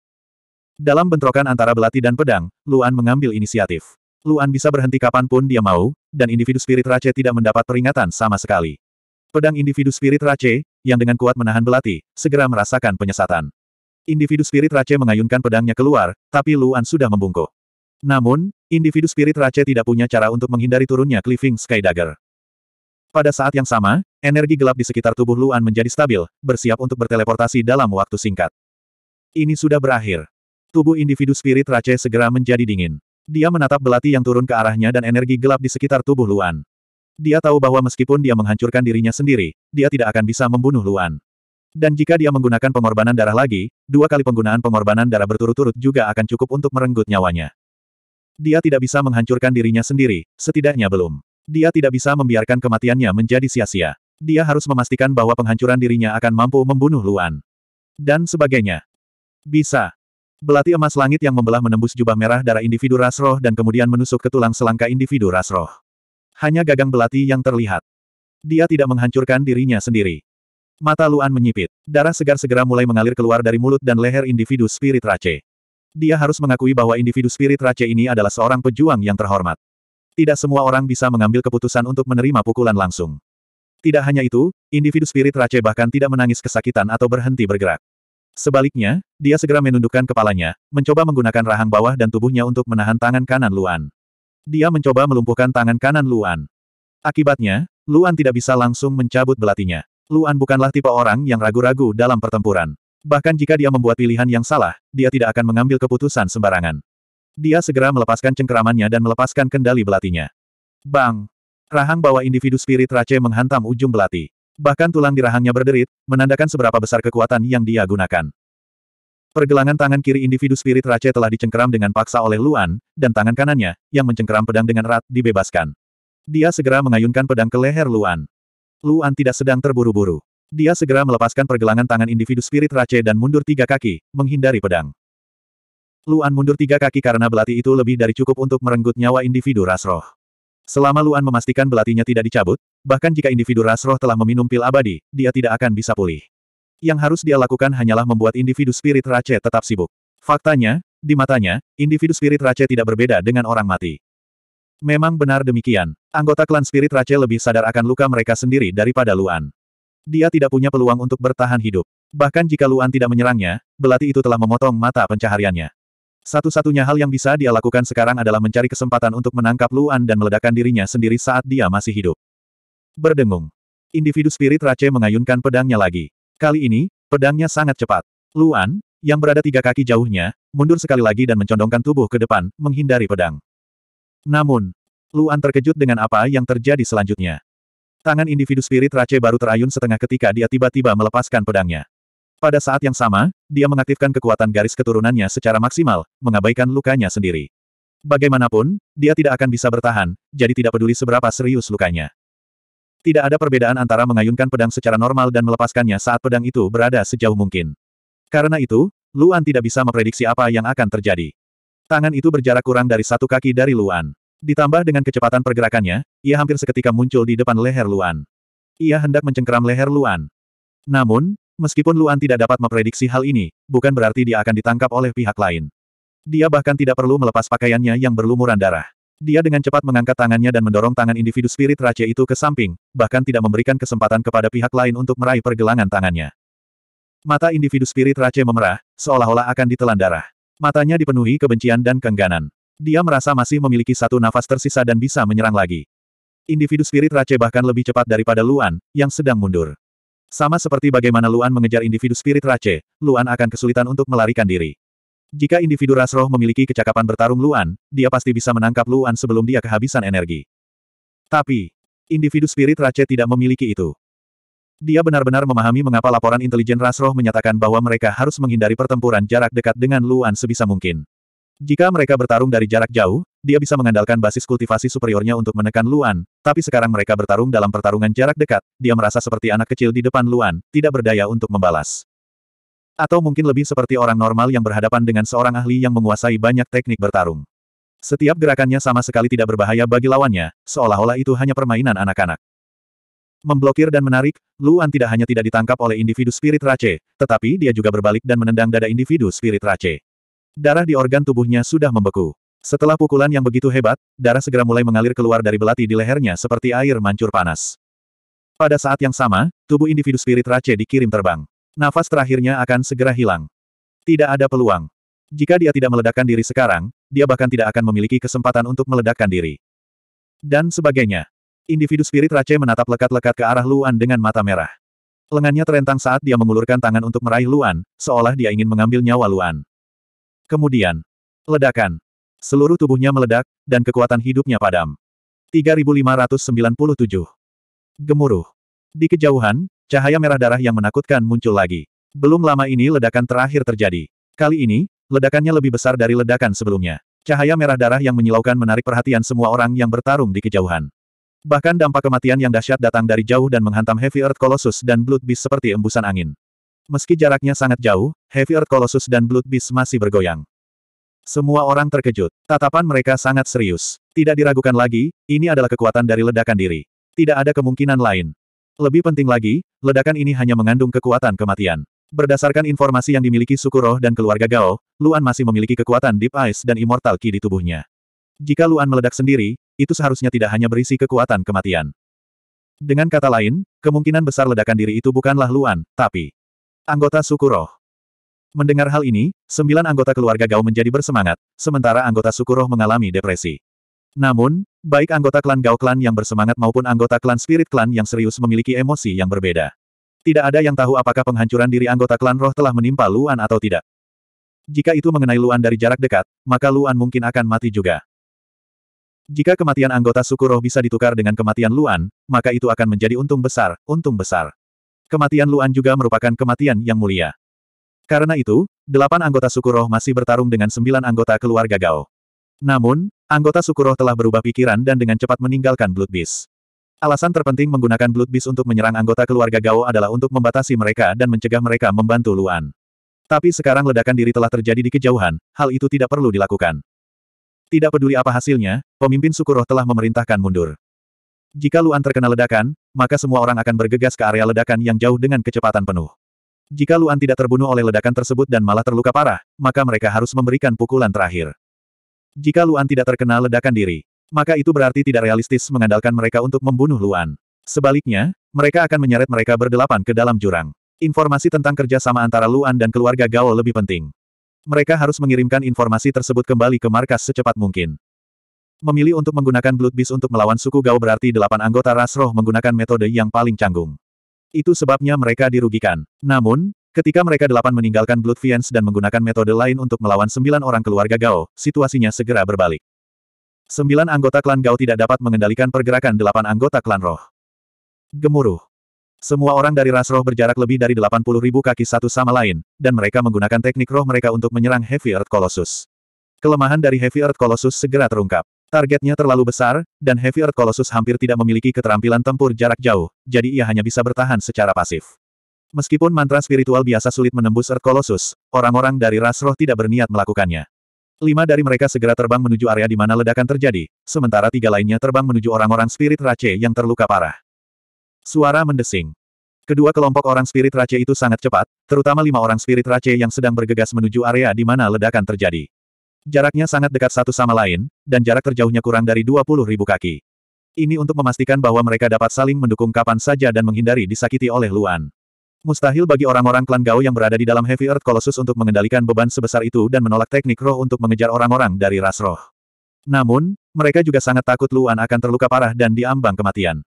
[SPEAKER 1] Dalam bentrokan antara belati dan pedang, Luan mengambil inisiatif. Luan bisa berhenti kapanpun dia mau, dan individu spirit Rache tidak mendapat peringatan sama sekali. Pedang individu spirit Rache, yang dengan kuat menahan belati, segera merasakan penyesatan. Individu spirit Rache mengayunkan pedangnya keluar, tapi Luan sudah membungkuk. Namun, individu spirit Rache tidak punya cara untuk menghindari turunnya cliffing Sky Dagger. Pada saat yang sama, energi gelap di sekitar tubuh Luan menjadi stabil, bersiap untuk berteleportasi dalam waktu singkat. Ini sudah berakhir. Tubuh individu spirit Rache segera menjadi dingin. Dia menatap belati yang turun ke arahnya dan energi gelap di sekitar tubuh Luan. Dia tahu bahwa meskipun dia menghancurkan dirinya sendiri, dia tidak akan bisa membunuh Luan. Dan jika dia menggunakan pengorbanan darah lagi, dua kali penggunaan pengorbanan darah berturut-turut juga akan cukup untuk merenggut nyawanya. Dia tidak bisa menghancurkan dirinya sendiri, setidaknya belum. Dia tidak bisa membiarkan kematiannya menjadi sia-sia. Dia harus memastikan bahwa penghancuran dirinya akan mampu membunuh Luan. Dan sebagainya. Bisa. Belati emas langit yang membelah menembus jubah merah darah individu ras roh dan kemudian menusuk ke tulang selangka individu ras roh. Hanya gagang belati yang terlihat. Dia tidak menghancurkan dirinya sendiri. Mata Luan menyipit. Darah segar segera mulai mengalir keluar dari mulut dan leher individu spirit race. Dia harus mengakui bahwa individu spirit race ini adalah seorang pejuang yang terhormat. Tidak semua orang bisa mengambil keputusan untuk menerima pukulan langsung. Tidak hanya itu, individu spirit race bahkan tidak menangis kesakitan atau berhenti bergerak. Sebaliknya, dia segera menundukkan kepalanya, mencoba menggunakan rahang bawah dan tubuhnya untuk menahan tangan kanan Luan. Dia mencoba melumpuhkan tangan kanan Luan. Akibatnya, Luan tidak bisa langsung mencabut belatinya. Luan bukanlah tipe orang yang ragu-ragu dalam pertempuran. Bahkan jika dia membuat pilihan yang salah, dia tidak akan mengambil keputusan sembarangan. Dia segera melepaskan cengkeramannya dan melepaskan kendali belatinya. Bang! Rahang bawah individu spirit Rache menghantam ujung belati. Bahkan tulang di rahangnya berderit, menandakan seberapa besar kekuatan yang dia gunakan. Pergelangan tangan kiri individu spirit Rache telah dicengkeram dengan paksa oleh Luan, dan tangan kanannya, yang mencengkeram pedang dengan erat, dibebaskan. Dia segera mengayunkan pedang ke leher Luan. Luan tidak sedang terburu-buru. Dia segera melepaskan pergelangan tangan individu spirit Rache dan mundur tiga kaki, menghindari pedang. Luan mundur tiga kaki karena belati itu lebih dari cukup untuk merenggut nyawa individu Rasroh. Selama Luan memastikan belatinya tidak dicabut, bahkan jika individu ras roh telah meminum pil abadi, dia tidak akan bisa pulih. Yang harus dia lakukan hanyalah membuat individu spirit race tetap sibuk. Faktanya, di matanya, individu spirit race tidak berbeda dengan orang mati. Memang benar demikian. Anggota klan spirit race lebih sadar akan luka mereka sendiri daripada Luan. Dia tidak punya peluang untuk bertahan hidup. Bahkan jika Luan tidak menyerangnya, belati itu telah memotong mata pencahariannya. Satu-satunya hal yang bisa dia lakukan sekarang adalah mencari kesempatan untuk menangkap Luan dan meledakkan dirinya sendiri saat dia masih hidup. Berdengung. Individu spirit Rache mengayunkan pedangnya lagi. Kali ini, pedangnya sangat cepat. Luan, yang berada tiga kaki jauhnya, mundur sekali lagi dan mencondongkan tubuh ke depan, menghindari pedang. Namun, Luan terkejut dengan apa yang terjadi selanjutnya. Tangan individu spirit Rache baru terayun setengah ketika dia tiba-tiba melepaskan pedangnya. Pada saat yang sama, dia mengaktifkan kekuatan garis keturunannya secara maksimal, mengabaikan lukanya sendiri. Bagaimanapun, dia tidak akan bisa bertahan, jadi tidak peduli seberapa serius lukanya. Tidak ada perbedaan antara mengayunkan pedang secara normal dan melepaskannya saat pedang itu berada sejauh mungkin. Karena itu, Luan tidak bisa memprediksi apa yang akan terjadi. Tangan itu berjarak kurang dari satu kaki dari Luan. Ditambah dengan kecepatan pergerakannya, ia hampir seketika muncul di depan leher Luan. Ia hendak mencengkeram leher Luan. Namun, Meskipun Luan tidak dapat memprediksi hal ini, bukan berarti dia akan ditangkap oleh pihak lain. Dia bahkan tidak perlu melepas pakaiannya yang berlumuran darah. Dia dengan cepat mengangkat tangannya dan mendorong tangan individu spirit raja itu ke samping, bahkan tidak memberikan kesempatan kepada pihak lain untuk meraih pergelangan tangannya. Mata individu spirit raja memerah, seolah-olah akan ditelan darah. Matanya dipenuhi kebencian dan keengganan. Dia merasa masih memiliki satu nafas tersisa dan bisa menyerang lagi. Individu spirit raja bahkan lebih cepat daripada Luan, yang sedang mundur. Sama seperti bagaimana Luan mengejar individu spirit race, Luan akan kesulitan untuk melarikan diri. Jika individu ras roh memiliki kecakapan bertarung Luan, dia pasti bisa menangkap Luan sebelum dia kehabisan energi. Tapi, individu spirit race tidak memiliki itu. Dia benar-benar memahami mengapa laporan intelijen ras roh menyatakan bahwa mereka harus menghindari pertempuran jarak dekat dengan Luan sebisa mungkin. Jika mereka bertarung dari jarak jauh, dia bisa mengandalkan basis kultivasi superiornya untuk menekan Luan, tapi sekarang mereka bertarung dalam pertarungan jarak dekat, dia merasa seperti anak kecil di depan Luan, tidak berdaya untuk membalas. Atau mungkin lebih seperti orang normal yang berhadapan dengan seorang ahli yang menguasai banyak teknik bertarung. Setiap gerakannya sama sekali tidak berbahaya bagi lawannya, seolah-olah itu hanya permainan anak-anak. Memblokir dan menarik, Luan tidak hanya tidak ditangkap oleh individu spirit race, tetapi dia juga berbalik dan menendang dada individu spirit race. Darah di organ tubuhnya sudah membeku. Setelah pukulan yang begitu hebat, darah segera mulai mengalir keluar dari belati di lehernya seperti air mancur panas. Pada saat yang sama, tubuh individu spirit Rache dikirim terbang. Nafas terakhirnya akan segera hilang. Tidak ada peluang. Jika dia tidak meledakkan diri sekarang, dia bahkan tidak akan memiliki kesempatan untuk meledakkan diri. Dan sebagainya. Individu spirit Rache menatap lekat-lekat ke arah Luan dengan mata merah. Lengannya terentang saat dia mengulurkan tangan untuk meraih Luan, seolah dia ingin mengambil nyawa Luan. Kemudian, ledakan. Seluruh tubuhnya meledak, dan kekuatan hidupnya padam. 3597. Gemuruh. Di kejauhan, cahaya merah darah yang menakutkan muncul lagi. Belum lama ini ledakan terakhir terjadi. Kali ini, ledakannya lebih besar dari ledakan sebelumnya. Cahaya merah darah yang menyilaukan menarik perhatian semua orang yang bertarung di kejauhan. Bahkan dampak kematian yang dahsyat datang dari jauh dan menghantam Heavy Earth Colossus dan Blood Beast seperti embusan angin. Meski jaraknya sangat jauh, Heavy Earth Colossus dan Blood Beast masih bergoyang. Semua orang terkejut. Tatapan mereka sangat serius. Tidak diragukan lagi, ini adalah kekuatan dari ledakan diri. Tidak ada kemungkinan lain. Lebih penting lagi, ledakan ini hanya mengandung kekuatan kematian. Berdasarkan informasi yang dimiliki suku roh dan keluarga Gao, Luan masih memiliki kekuatan Deep Ice dan Immortal Ki di tubuhnya. Jika Luan meledak sendiri, itu seharusnya tidak hanya berisi kekuatan kematian. Dengan kata lain, kemungkinan besar ledakan diri itu bukanlah Luan, tapi anggota suku roh. Mendengar hal ini, sembilan anggota keluarga Gao menjadi bersemangat, sementara anggota suku roh mengalami depresi. Namun, baik anggota klan Gao klan yang bersemangat maupun anggota klan Spirit klan yang serius memiliki emosi yang berbeda. Tidak ada yang tahu apakah penghancuran diri anggota klan roh telah menimpa Luan atau tidak. Jika itu mengenai Luan dari jarak dekat, maka Luan mungkin akan mati juga. Jika kematian anggota suku roh bisa ditukar dengan kematian Luan, maka itu akan menjadi untung besar, untung besar. Kematian Luan juga merupakan kematian yang mulia. Karena itu, delapan anggota suku roh masih bertarung dengan sembilan anggota keluarga Gao. Namun, anggota suku roh telah berubah pikiran dan dengan cepat meninggalkan Blood Beast. Alasan terpenting menggunakan Blood Beast untuk menyerang anggota keluarga Gao adalah untuk membatasi mereka dan mencegah mereka membantu Luan. Tapi sekarang ledakan diri telah terjadi di kejauhan, hal itu tidak perlu dilakukan. Tidak peduli apa hasilnya, pemimpin suku roh telah memerintahkan mundur. Jika Luan terkena ledakan, maka semua orang akan bergegas ke area ledakan yang jauh dengan kecepatan penuh. Jika Luan tidak terbunuh oleh ledakan tersebut dan malah terluka parah, maka mereka harus memberikan pukulan terakhir. Jika Luan tidak terkena ledakan diri, maka itu berarti tidak realistis mengandalkan mereka untuk membunuh Luan. Sebaliknya, mereka akan menyeret mereka berdelapan ke dalam jurang. Informasi tentang kerjasama antara Luan dan keluarga Gao lebih penting. Mereka harus mengirimkan informasi tersebut kembali ke markas secepat mungkin. Memilih untuk menggunakan Blood Beast untuk melawan suku Gao berarti delapan anggota Rasroh menggunakan metode yang paling canggung. Itu sebabnya mereka dirugikan. Namun, ketika mereka delapan meninggalkan Blood Fiends dan menggunakan metode lain untuk melawan sembilan orang keluarga Gao, situasinya segera berbalik. Sembilan anggota klan Gao tidak dapat mengendalikan pergerakan delapan anggota klan roh. Gemuruh. Semua orang dari ras roh berjarak lebih dari delapan puluh ribu kaki satu sama lain, dan mereka menggunakan teknik roh mereka untuk menyerang Heavy Earth Colossus. Kelemahan dari Heavy Earth Colossus segera terungkap. Targetnya terlalu besar, dan Heavy Earth Colossus hampir tidak memiliki keterampilan tempur jarak jauh, jadi ia hanya bisa bertahan secara pasif. Meskipun mantra spiritual biasa sulit menembus Earth Colossus, orang-orang dari ras roh tidak berniat melakukannya. Lima dari mereka segera terbang menuju area di mana ledakan terjadi, sementara tiga lainnya terbang menuju orang-orang spirit race yang terluka parah. Suara mendesing. Kedua kelompok orang spirit race itu sangat cepat, terutama lima orang spirit race yang sedang bergegas menuju area di mana ledakan terjadi. Jaraknya sangat dekat satu sama lain, dan jarak terjauhnya kurang dari 20 ribu kaki. Ini untuk memastikan bahwa mereka dapat saling mendukung kapan saja dan menghindari disakiti oleh Luan. Mustahil bagi orang-orang klan Gao yang berada di dalam Heavy Earth Colossus untuk mengendalikan beban sebesar itu dan menolak teknik roh untuk mengejar orang-orang dari ras roh. Namun, mereka juga sangat takut Luan akan terluka parah dan diambang kematian.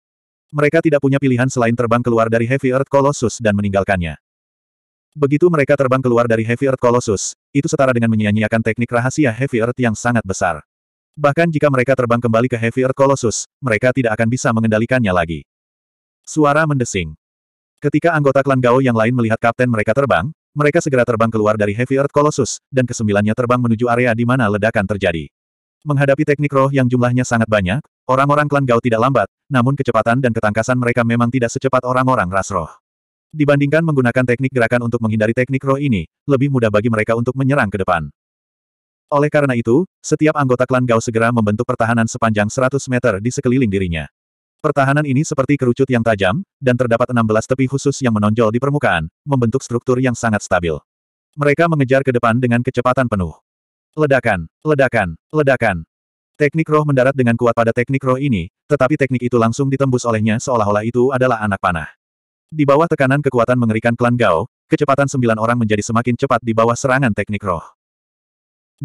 [SPEAKER 1] Mereka tidak punya pilihan selain terbang keluar dari Heavy Earth Colossus dan meninggalkannya. Begitu mereka terbang keluar dari Heavy Earth Colossus, itu setara dengan menyia-nyiakan teknik rahasia Heavy Earth yang sangat besar. Bahkan jika mereka terbang kembali ke Heavy Earth Colossus, mereka tidak akan bisa mengendalikannya lagi. Suara mendesing. Ketika anggota klan Gao yang lain melihat kapten mereka terbang, mereka segera terbang keluar dari Heavy Earth Colossus, dan kesembilannya terbang menuju area di mana ledakan terjadi. Menghadapi teknik roh yang jumlahnya sangat banyak, orang-orang klan Gao tidak lambat, namun kecepatan dan ketangkasan mereka memang tidak secepat orang-orang ras roh. Dibandingkan menggunakan teknik gerakan untuk menghindari teknik roh ini, lebih mudah bagi mereka untuk menyerang ke depan. Oleh karena itu, setiap anggota klan Gao segera membentuk pertahanan sepanjang 100 meter di sekeliling dirinya. Pertahanan ini seperti kerucut yang tajam, dan terdapat 16 tepi khusus yang menonjol di permukaan, membentuk struktur yang sangat stabil. Mereka mengejar ke depan dengan kecepatan penuh. Ledakan, ledakan, ledakan. Teknik roh mendarat dengan kuat pada teknik roh ini, tetapi teknik itu langsung ditembus olehnya seolah-olah itu adalah anak panah. Di bawah tekanan kekuatan mengerikan klan Gao, kecepatan sembilan orang menjadi semakin cepat di bawah serangan teknik roh.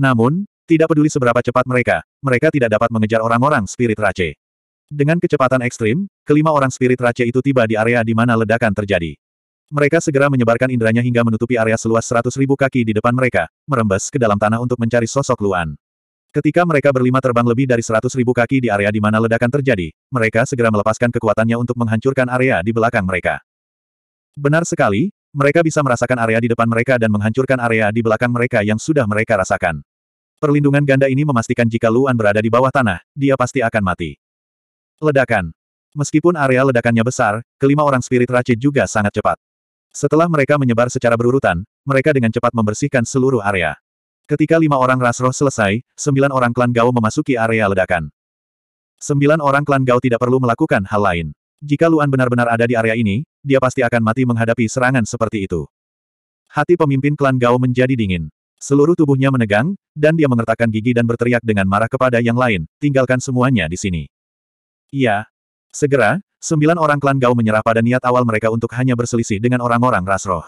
[SPEAKER 1] Namun, tidak peduli seberapa cepat mereka, mereka tidak dapat mengejar orang-orang spirit race. Dengan kecepatan ekstrim, kelima orang spirit race itu tiba di area di mana ledakan terjadi. Mereka segera menyebarkan indranya hingga menutupi area seluas seratus ribu kaki di depan mereka, merembes ke dalam tanah untuk mencari sosok Luan. Ketika mereka berlima terbang lebih dari seratus ribu kaki di area di mana ledakan terjadi, mereka segera melepaskan kekuatannya untuk menghancurkan area di belakang mereka. Benar sekali, mereka bisa merasakan area di depan mereka dan menghancurkan area di belakang mereka yang sudah mereka rasakan. Perlindungan ganda ini memastikan jika Luan berada di bawah tanah, dia pasti akan mati. Ledakan. Meskipun area ledakannya besar, kelima orang spirit racit juga sangat cepat. Setelah mereka menyebar secara berurutan, mereka dengan cepat membersihkan seluruh area. Ketika lima orang Rasroh selesai, sembilan orang klan Gao memasuki area ledakan. Sembilan orang klan Gao tidak perlu melakukan hal lain. Jika Luan benar-benar ada di area ini, dia pasti akan mati menghadapi serangan seperti itu. Hati pemimpin klan Gao menjadi dingin. Seluruh tubuhnya menegang, dan dia mengertakkan gigi dan berteriak dengan marah kepada yang lain, tinggalkan semuanya di sini. Iya. Segera, sembilan orang klan Gao menyerah pada niat awal mereka untuk hanya berselisih dengan orang-orang Rasroh.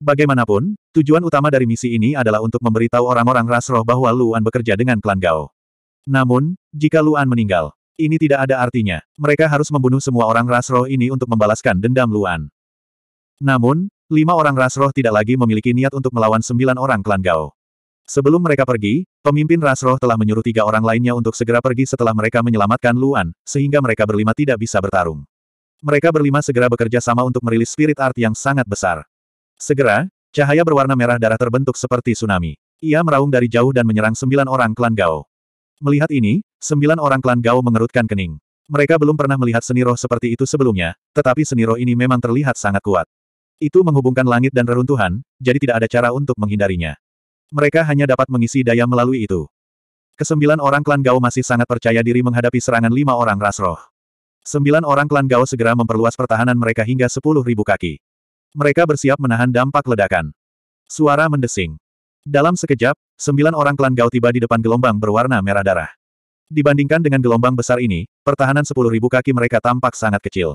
[SPEAKER 1] Bagaimanapun, tujuan utama dari misi ini adalah untuk memberitahu orang-orang Rasroh bahwa Luan bekerja dengan klan Gao. Namun, jika Luan meninggal, ini tidak ada artinya. Mereka harus membunuh semua orang ras roh ini untuk membalaskan dendam Luan. Namun, lima orang ras roh tidak lagi memiliki niat untuk melawan sembilan orang klan Gao. Sebelum mereka pergi, pemimpin ras roh telah menyuruh tiga orang lainnya untuk segera pergi setelah mereka menyelamatkan Luan, sehingga mereka berlima tidak bisa bertarung. Mereka berlima segera bekerja sama untuk merilis spirit art yang sangat besar. Segera, cahaya berwarna merah darah terbentuk seperti tsunami. Ia meraung dari jauh dan menyerang sembilan orang klan Gao. Melihat ini, sembilan orang klan Gao mengerutkan kening. Mereka belum pernah melihat seni roh seperti itu sebelumnya, tetapi seni roh ini memang terlihat sangat kuat. Itu menghubungkan langit dan reruntuhan, jadi tidak ada cara untuk menghindarinya. Mereka hanya dapat mengisi daya melalui itu. Kesembilan orang klan Gao masih sangat percaya diri menghadapi serangan lima orang ras roh. Sembilan orang klan Gao segera memperluas pertahanan mereka hingga sepuluh ribu kaki. Mereka bersiap menahan dampak ledakan. Suara mendesing. Dalam sekejap, sembilan orang klan Gao tiba di depan gelombang berwarna merah darah. Dibandingkan dengan gelombang besar ini, pertahanan sepuluh ribu kaki mereka tampak sangat kecil.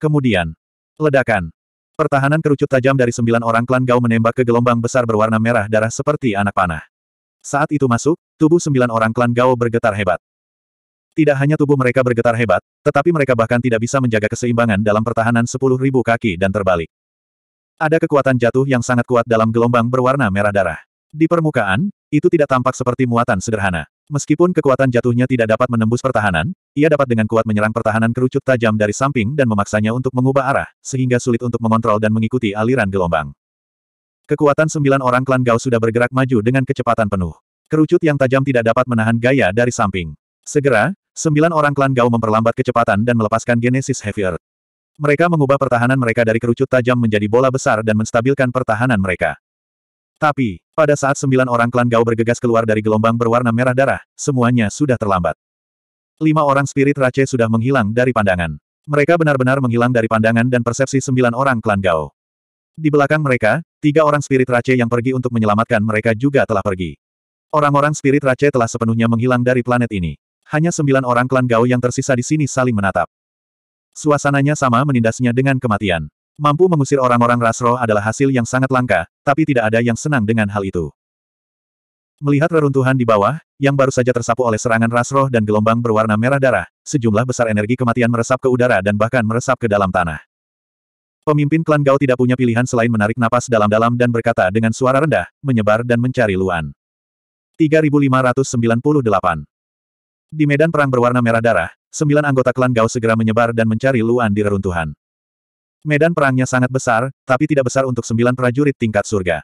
[SPEAKER 1] Kemudian, ledakan. Pertahanan kerucut tajam dari sembilan orang klan Gao menembak ke gelombang besar berwarna merah darah seperti anak panah. Saat itu masuk, tubuh sembilan orang klan Gao bergetar hebat. Tidak hanya tubuh mereka bergetar hebat, tetapi mereka bahkan tidak bisa menjaga keseimbangan dalam pertahanan sepuluh ribu kaki dan terbalik. Ada kekuatan jatuh yang sangat kuat dalam gelombang berwarna merah darah. Di permukaan, itu tidak tampak seperti muatan sederhana. Meskipun kekuatan jatuhnya tidak dapat menembus pertahanan, ia dapat dengan kuat menyerang pertahanan kerucut tajam dari samping dan memaksanya untuk mengubah arah, sehingga sulit untuk mengontrol dan mengikuti aliran gelombang. Kekuatan sembilan orang klan Gao sudah bergerak maju dengan kecepatan penuh. Kerucut yang tajam tidak dapat menahan gaya dari samping. Segera, sembilan orang klan Gao memperlambat kecepatan dan melepaskan Genesis Heavy mereka mengubah pertahanan mereka dari kerucut tajam menjadi bola besar dan menstabilkan pertahanan mereka. Tapi, pada saat sembilan orang klan Gao bergegas keluar dari gelombang berwarna merah darah, semuanya sudah terlambat. Lima orang spirit Rache sudah menghilang dari pandangan. Mereka benar-benar menghilang dari pandangan dan persepsi sembilan orang klan Gao. Di belakang mereka, tiga orang spirit Rache yang pergi untuk menyelamatkan mereka juga telah pergi. Orang-orang spirit Rache telah sepenuhnya menghilang dari planet ini. Hanya sembilan orang klan Gao yang tersisa di sini saling menatap. Suasananya sama menindasnya dengan kematian. Mampu mengusir orang-orang Rasroh adalah hasil yang sangat langka, tapi tidak ada yang senang dengan hal itu. Melihat reruntuhan di bawah, yang baru saja tersapu oleh serangan Rasroh dan gelombang berwarna merah darah, sejumlah besar energi kematian meresap ke udara dan bahkan meresap ke dalam tanah. Pemimpin klan Gao tidak punya pilihan selain menarik napas dalam-dalam dan berkata dengan suara rendah, menyebar dan mencari Luan. 3598 Di medan perang berwarna merah darah, Sembilan anggota klan Gao segera menyebar dan mencari Luan di reruntuhan. Medan perangnya sangat besar, tapi tidak besar untuk sembilan prajurit tingkat surga.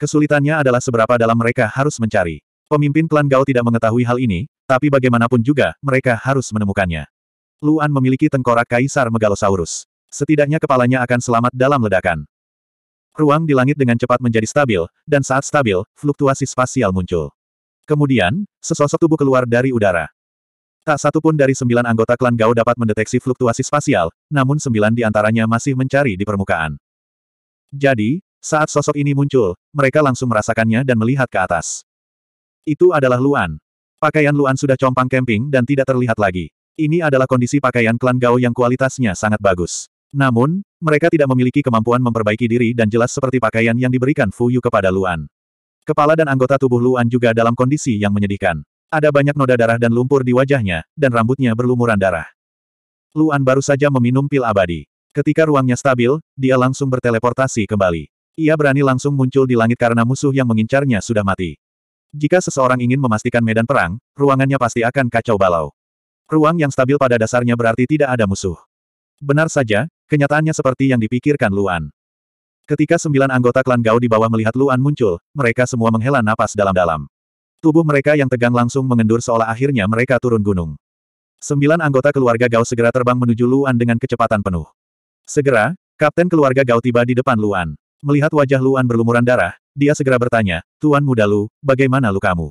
[SPEAKER 1] Kesulitannya adalah seberapa dalam mereka harus mencari. Pemimpin klan Gao tidak mengetahui hal ini, tapi bagaimanapun juga, mereka harus menemukannya. Luan memiliki tengkorak kaisar Megalosaurus. Setidaknya kepalanya akan selamat dalam ledakan. Ruang di langit dengan cepat menjadi stabil, dan saat stabil, fluktuasi spasial muncul. Kemudian, sesosok tubuh keluar dari udara. Tak satu pun dari sembilan anggota klan Gao dapat mendeteksi fluktuasi spasial, namun sembilan di antaranya masih mencari di permukaan. Jadi, saat sosok ini muncul, mereka langsung merasakannya dan melihat ke atas. Itu adalah Luan. Pakaian Luan sudah compang camping dan tidak terlihat lagi. Ini adalah kondisi pakaian klan Gao yang kualitasnya sangat bagus. Namun, mereka tidak memiliki kemampuan memperbaiki diri dan jelas seperti pakaian yang diberikan Fuyu kepada Luan. Kepala dan anggota tubuh Luan juga dalam kondisi yang menyedihkan. Ada banyak noda darah dan lumpur di wajahnya, dan rambutnya berlumuran darah. Luan baru saja meminum pil abadi. Ketika ruangnya stabil, dia langsung berteleportasi kembali. Ia berani langsung muncul di langit karena musuh yang mengincarnya sudah mati. Jika seseorang ingin memastikan medan perang, ruangannya pasti akan kacau balau. Ruang yang stabil pada dasarnya berarti tidak ada musuh. Benar saja, kenyataannya seperti yang dipikirkan Luan. Ketika sembilan anggota klan Gao di bawah melihat Luan muncul, mereka semua menghela napas dalam-dalam. Tubuh mereka yang tegang langsung mengendur seolah akhirnya mereka turun gunung. Sembilan anggota keluarga Gao segera terbang menuju Luan dengan kecepatan penuh. Segera, kapten keluarga Gao tiba di depan Luan. Melihat wajah Luan berlumuran darah, dia segera bertanya, Tuan muda Lu, bagaimana lukamu?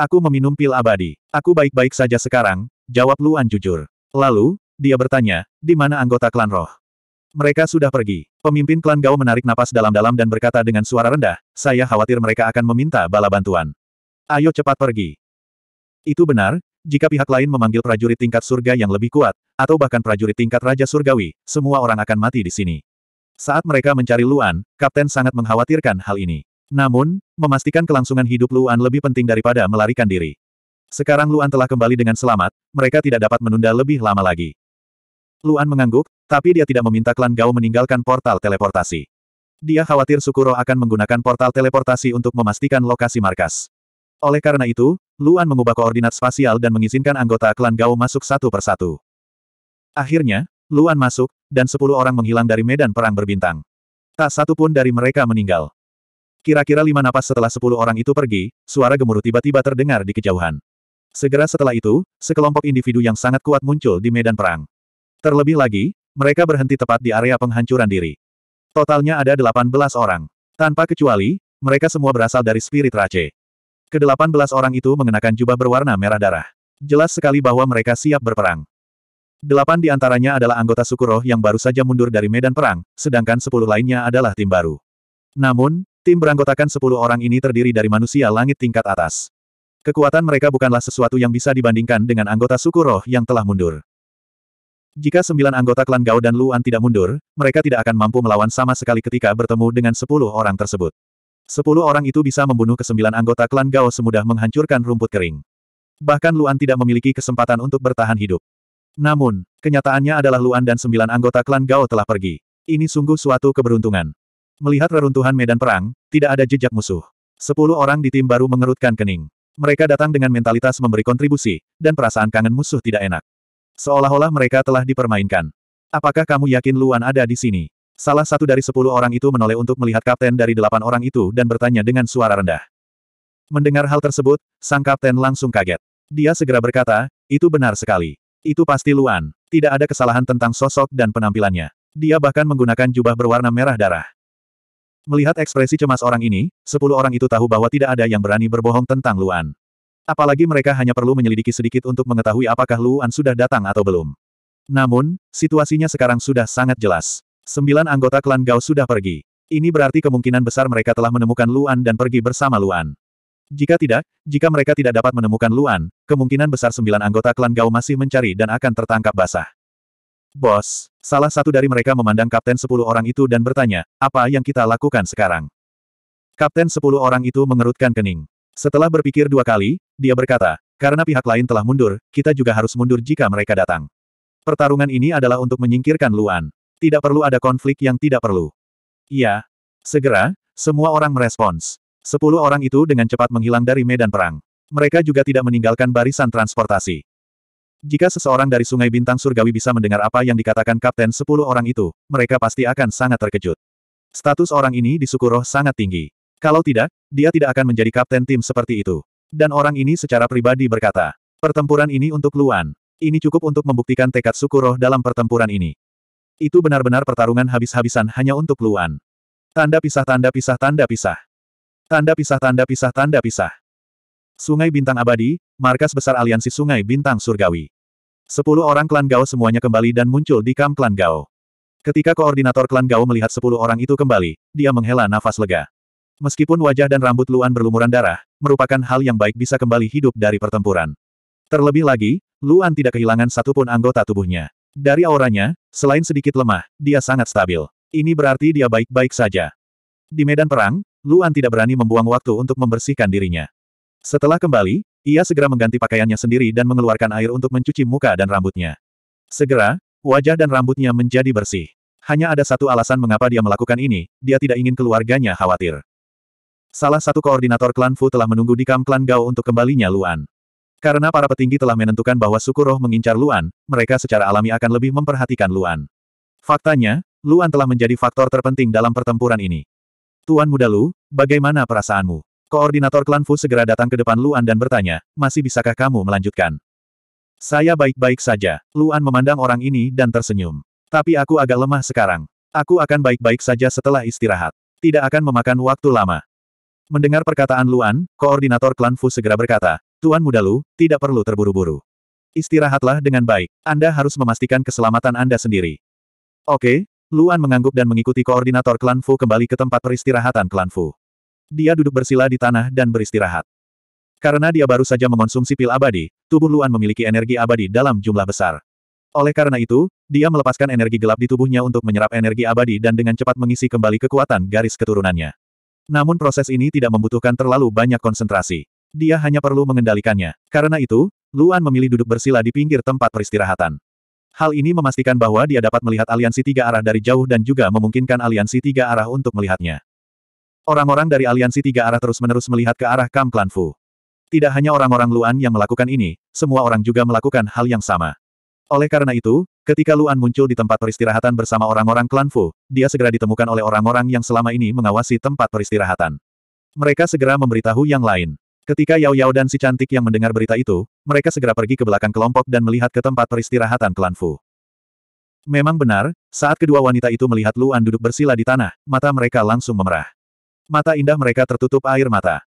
[SPEAKER 1] Aku meminum pil abadi. Aku baik-baik saja sekarang, jawab Luan jujur. Lalu, dia bertanya, di mana anggota klan roh? Mereka sudah pergi. Pemimpin klan Gao menarik napas dalam-dalam dan berkata dengan suara rendah, saya khawatir mereka akan meminta bala bantuan. Ayo cepat pergi. Itu benar, jika pihak lain memanggil prajurit tingkat surga yang lebih kuat, atau bahkan prajurit tingkat Raja Surgawi, semua orang akan mati di sini. Saat mereka mencari Luan, Kapten sangat mengkhawatirkan hal ini. Namun, memastikan kelangsungan hidup Luan lebih penting daripada melarikan diri. Sekarang Luan telah kembali dengan selamat, mereka tidak dapat menunda lebih lama lagi. Luan mengangguk, tapi dia tidak meminta klan Gao meninggalkan portal teleportasi. Dia khawatir Sukuro akan menggunakan portal teleportasi untuk memastikan lokasi markas. Oleh karena itu, Luan mengubah koordinat spasial dan mengizinkan anggota klan Gao masuk satu persatu. Akhirnya, Luan masuk, dan sepuluh orang menghilang dari medan perang berbintang. Tak satu pun dari mereka meninggal. Kira-kira lima napas setelah sepuluh orang itu pergi, suara gemuruh tiba-tiba terdengar di kejauhan. Segera setelah itu, sekelompok individu yang sangat kuat muncul di medan perang. Terlebih lagi, mereka berhenti tepat di area penghancuran diri. Totalnya ada delapan belas orang. Tanpa kecuali, mereka semua berasal dari spirit race. Kedelapan belas orang itu mengenakan jubah berwarna merah darah. Jelas sekali bahwa mereka siap berperang. Delapan di antaranya adalah anggota suku roh yang baru saja mundur dari medan perang, sedangkan sepuluh lainnya adalah tim baru. Namun, tim beranggotakan sepuluh orang ini terdiri dari manusia langit tingkat atas. Kekuatan mereka bukanlah sesuatu yang bisa dibandingkan dengan anggota suku roh yang telah mundur. Jika sembilan anggota klan Gao dan Luan tidak mundur, mereka tidak akan mampu melawan sama sekali ketika bertemu dengan sepuluh orang tersebut. Sepuluh orang itu bisa membunuh kesembilan anggota klan Gao semudah menghancurkan rumput kering. Bahkan Luan tidak memiliki kesempatan untuk bertahan hidup. Namun, kenyataannya adalah Luan dan sembilan anggota klan Gao telah pergi. Ini sungguh suatu keberuntungan. Melihat reruntuhan medan perang, tidak ada jejak musuh. Sepuluh orang di tim baru mengerutkan kening. Mereka datang dengan mentalitas memberi kontribusi, dan perasaan kangen musuh tidak enak. Seolah-olah mereka telah dipermainkan. Apakah kamu yakin Luan ada di sini? Salah satu dari sepuluh orang itu menoleh untuk melihat kapten dari delapan orang itu dan bertanya dengan suara rendah. Mendengar hal tersebut, sang kapten langsung kaget. Dia segera berkata, itu benar sekali. Itu pasti Luan. Tidak ada kesalahan tentang sosok dan penampilannya. Dia bahkan menggunakan jubah berwarna merah darah. Melihat ekspresi cemas orang ini, sepuluh orang itu tahu bahwa tidak ada yang berani berbohong tentang Luan. Apalagi mereka hanya perlu menyelidiki sedikit untuk mengetahui apakah Luan sudah datang atau belum. Namun, situasinya sekarang sudah sangat jelas. Sembilan anggota klan Gao sudah pergi. Ini berarti kemungkinan besar mereka telah menemukan Luan dan pergi bersama Luan. Jika tidak, jika mereka tidak dapat menemukan Luan, kemungkinan besar sembilan anggota klan Gao masih mencari dan akan tertangkap basah. Bos, salah satu dari mereka memandang kapten sepuluh orang itu dan bertanya, apa yang kita lakukan sekarang? Kapten sepuluh orang itu mengerutkan kening. Setelah berpikir dua kali, dia berkata, karena pihak lain telah mundur, kita juga harus mundur jika mereka datang. Pertarungan ini adalah untuk menyingkirkan Luan. Tidak perlu ada konflik yang tidak perlu. Iya. Segera, semua orang merespons. Sepuluh orang itu dengan cepat menghilang dari medan perang. Mereka juga tidak meninggalkan barisan transportasi. Jika seseorang dari Sungai Bintang Surgawi bisa mendengar apa yang dikatakan Kapten sepuluh orang itu, mereka pasti akan sangat terkejut. Status orang ini di suku sangat tinggi. Kalau tidak, dia tidak akan menjadi kapten tim seperti itu. Dan orang ini secara pribadi berkata, pertempuran ini untuk Luan. Ini cukup untuk membuktikan tekad Sukuroh dalam pertempuran ini. Itu benar-benar pertarungan habis-habisan hanya untuk Luan. Tanda pisah tanda pisah tanda pisah. Tanda pisah tanda pisah tanda pisah. Sungai Bintang Abadi, markas besar aliansi Sungai Bintang Surgawi. Sepuluh orang klan Gao semuanya kembali dan muncul di kamp klan Gao. Ketika koordinator klan Gao melihat sepuluh orang itu kembali, dia menghela nafas lega. Meskipun wajah dan rambut Luan berlumuran darah, merupakan hal yang baik bisa kembali hidup dari pertempuran. Terlebih lagi, Luan tidak kehilangan satupun anggota tubuhnya. Dari auranya, selain sedikit lemah, dia sangat stabil. Ini berarti dia baik-baik saja. Di medan perang, Luan tidak berani membuang waktu untuk membersihkan dirinya. Setelah kembali, ia segera mengganti pakaiannya sendiri dan mengeluarkan air untuk mencuci muka dan rambutnya. Segera, wajah dan rambutnya menjadi bersih. Hanya ada satu alasan mengapa dia melakukan ini, dia tidak ingin keluarganya khawatir. Salah satu koordinator klan Fu telah menunggu di kamp klan Gao untuk kembalinya Luan. Karena para petinggi telah menentukan bahwa suku roh mengincar Luan, mereka secara alami akan lebih memperhatikan Luan. Faktanya, Luan telah menjadi faktor terpenting dalam pertempuran ini. Tuan muda Lu, bagaimana perasaanmu? Koordinator klan Fu segera datang ke depan Luan dan bertanya, masih bisakah kamu melanjutkan? Saya baik-baik saja. Luan memandang orang ini dan tersenyum. Tapi aku agak lemah sekarang. Aku akan baik-baik saja setelah istirahat. Tidak akan memakan waktu lama. Mendengar perkataan Luan, koordinator klan Fu segera berkata, Tuan Muda Lu, tidak perlu terburu-buru. Istirahatlah dengan baik. Anda harus memastikan keselamatan Anda sendiri. Oke, Luan mengangguk dan mengikuti koordinator klan Fu kembali ke tempat peristirahatan klan Fu. Dia duduk bersila di tanah dan beristirahat. Karena dia baru saja mengonsumsi pil abadi, tubuh Luan memiliki energi abadi dalam jumlah besar. Oleh karena itu, dia melepaskan energi gelap di tubuhnya untuk menyerap energi abadi dan dengan cepat mengisi kembali kekuatan garis keturunannya. Namun proses ini tidak membutuhkan terlalu banyak konsentrasi. Dia hanya perlu mengendalikannya. Karena itu, Luan memilih duduk bersila di pinggir tempat peristirahatan. Hal ini memastikan bahwa dia dapat melihat aliansi tiga arah dari jauh dan juga memungkinkan aliansi tiga arah untuk melihatnya. Orang-orang dari aliansi tiga arah terus-menerus melihat ke arah Kam Klan Fu. Tidak hanya orang-orang Luan yang melakukan ini, semua orang juga melakukan hal yang sama. Oleh karena itu, ketika Luan muncul di tempat peristirahatan bersama orang-orang klan Fu, dia segera ditemukan oleh orang-orang yang selama ini mengawasi tempat peristirahatan. Mereka segera memberitahu yang lain. Ketika Yao Yao dan si cantik yang mendengar berita itu, mereka segera pergi ke belakang kelompok dan melihat ke tempat peristirahatan klan Fu. Memang benar, saat kedua wanita itu melihat Luan duduk bersila di tanah, mata mereka langsung memerah. Mata indah mereka tertutup air mata.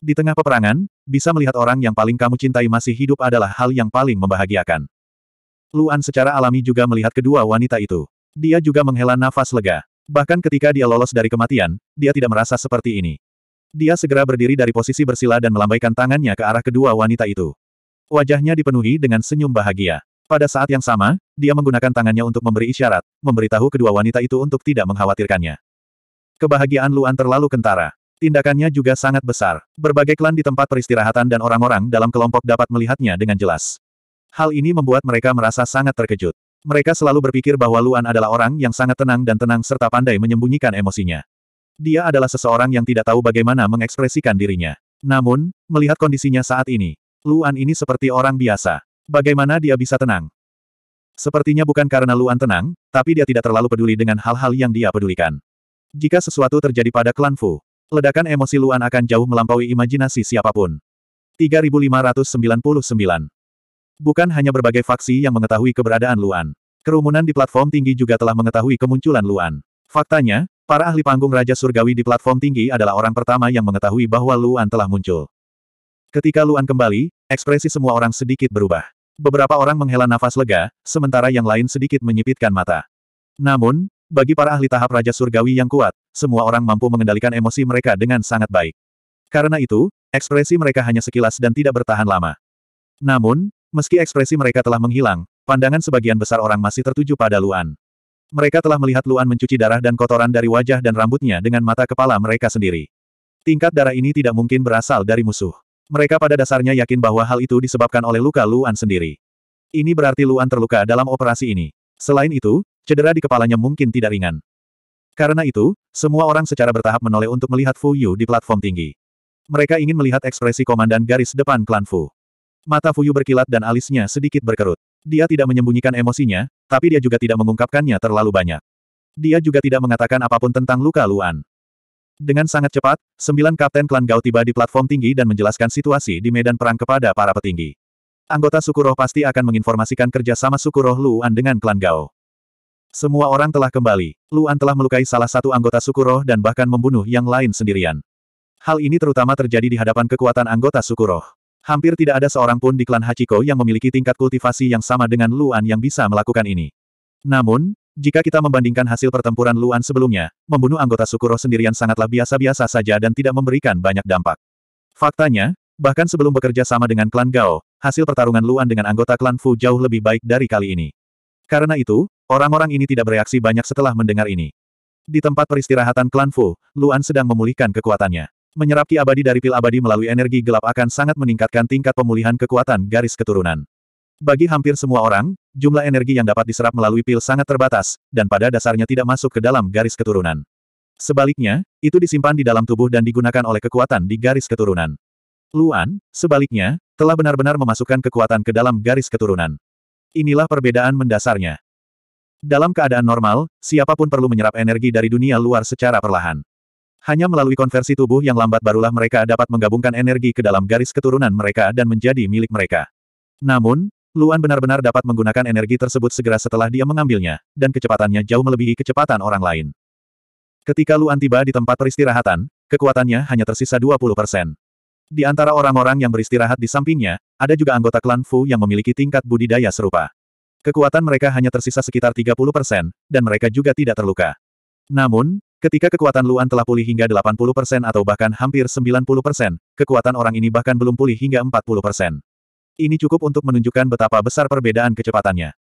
[SPEAKER 1] Di tengah peperangan, bisa melihat orang yang paling kamu cintai masih hidup adalah hal yang paling membahagiakan. Luan secara alami juga melihat kedua wanita itu. Dia juga menghela nafas lega. Bahkan ketika dia lolos dari kematian, dia tidak merasa seperti ini. Dia segera berdiri dari posisi bersila dan melambaikan tangannya ke arah kedua wanita itu. Wajahnya dipenuhi dengan senyum bahagia. Pada saat yang sama, dia menggunakan tangannya untuk memberi isyarat, memberitahu kedua wanita itu untuk tidak mengkhawatirkannya. Kebahagiaan Luan terlalu kentara. Tindakannya juga sangat besar. Berbagai klan di tempat peristirahatan dan orang-orang dalam kelompok dapat melihatnya dengan jelas. Hal ini membuat mereka merasa sangat terkejut. Mereka selalu berpikir bahwa Luan adalah orang yang sangat tenang dan tenang serta pandai menyembunyikan emosinya. Dia adalah seseorang yang tidak tahu bagaimana mengekspresikan dirinya. Namun, melihat kondisinya saat ini, Luan ini seperti orang biasa. Bagaimana dia bisa tenang? Sepertinya bukan karena Luan tenang, tapi dia tidak terlalu peduli dengan hal-hal yang dia pedulikan. Jika sesuatu terjadi pada klan Fu, ledakan emosi Luan akan jauh melampaui imajinasi siapapun. 3599 Bukan hanya berbagai faksi yang mengetahui keberadaan Luan. Kerumunan di platform tinggi juga telah mengetahui kemunculan Luan. Faktanya, Para ahli panggung Raja Surgawi di platform tinggi adalah orang pertama yang mengetahui bahwa Luan telah muncul. Ketika Luan kembali, ekspresi semua orang sedikit berubah. Beberapa orang menghela nafas lega, sementara yang lain sedikit menyipitkan mata. Namun, bagi para ahli tahap Raja Surgawi yang kuat, semua orang mampu mengendalikan emosi mereka dengan sangat baik. Karena itu, ekspresi mereka hanya sekilas dan tidak bertahan lama. Namun, meski ekspresi mereka telah menghilang, pandangan sebagian besar orang masih tertuju pada Luan. Mereka telah melihat Luan mencuci darah dan kotoran dari wajah dan rambutnya dengan mata kepala mereka sendiri. Tingkat darah ini tidak mungkin berasal dari musuh. Mereka pada dasarnya yakin bahwa hal itu disebabkan oleh luka Luan sendiri. Ini berarti Luan terluka dalam operasi ini. Selain itu, cedera di kepalanya mungkin tidak ringan. Karena itu, semua orang secara bertahap menoleh untuk melihat Fu Yu di platform tinggi. Mereka ingin melihat ekspresi komandan garis depan klan Fu. Mata Fu Yu berkilat dan alisnya sedikit berkerut. Dia tidak menyembunyikan emosinya, tapi dia juga tidak mengungkapkannya terlalu banyak. Dia juga tidak mengatakan apapun tentang luka Luan. Dengan sangat cepat, sembilan kapten klan Gao tiba di platform tinggi dan menjelaskan situasi di medan perang kepada para petinggi. Anggota suku roh pasti akan menginformasikan kerja sama suku roh Luan dengan klan Gao. Semua orang telah kembali. Luan telah melukai salah satu anggota suku roh dan bahkan membunuh yang lain sendirian. Hal ini terutama terjadi di hadapan kekuatan anggota suku roh. Hampir tidak ada seorang pun di klan Hachiko yang memiliki tingkat kultivasi yang sama dengan Luan yang bisa melakukan ini. Namun, jika kita membandingkan hasil pertempuran Luan sebelumnya, membunuh anggota Sukuro sendirian sangatlah biasa-biasa saja dan tidak memberikan banyak dampak. Faktanya, bahkan sebelum bekerja sama dengan klan Gao, hasil pertarungan Luan dengan anggota klan Fu jauh lebih baik dari kali ini. Karena itu, orang-orang ini tidak bereaksi banyak setelah mendengar ini. Di tempat peristirahatan klan Fu, Luan sedang memulihkan kekuatannya. Menyerap ki abadi dari pil abadi melalui energi gelap akan sangat meningkatkan tingkat pemulihan kekuatan garis keturunan. Bagi hampir semua orang, jumlah energi yang dapat diserap melalui pil sangat terbatas, dan pada dasarnya tidak masuk ke dalam garis keturunan. Sebaliknya, itu disimpan di dalam tubuh dan digunakan oleh kekuatan di garis keturunan. Luan, sebaliknya, telah benar-benar memasukkan kekuatan ke dalam garis keturunan. Inilah perbedaan mendasarnya. Dalam keadaan normal, siapapun perlu menyerap energi dari dunia luar secara perlahan. Hanya melalui konversi tubuh yang lambat barulah mereka dapat menggabungkan energi ke dalam garis keturunan mereka dan menjadi milik mereka. Namun, Luan benar-benar dapat menggunakan energi tersebut segera setelah dia mengambilnya, dan kecepatannya jauh melebihi kecepatan orang lain. Ketika Luan tiba di tempat peristirahatan, kekuatannya hanya tersisa 20%. Di antara orang-orang yang beristirahat di sampingnya, ada juga anggota klan Fu yang memiliki tingkat budidaya serupa. Kekuatan mereka hanya tersisa sekitar 30%, dan mereka juga tidak terluka. Namun, Ketika kekuatan Luan telah pulih hingga 80% atau bahkan hampir 90%, kekuatan orang ini bahkan belum pulih hingga 40%. Ini cukup untuk menunjukkan betapa besar perbedaan kecepatannya.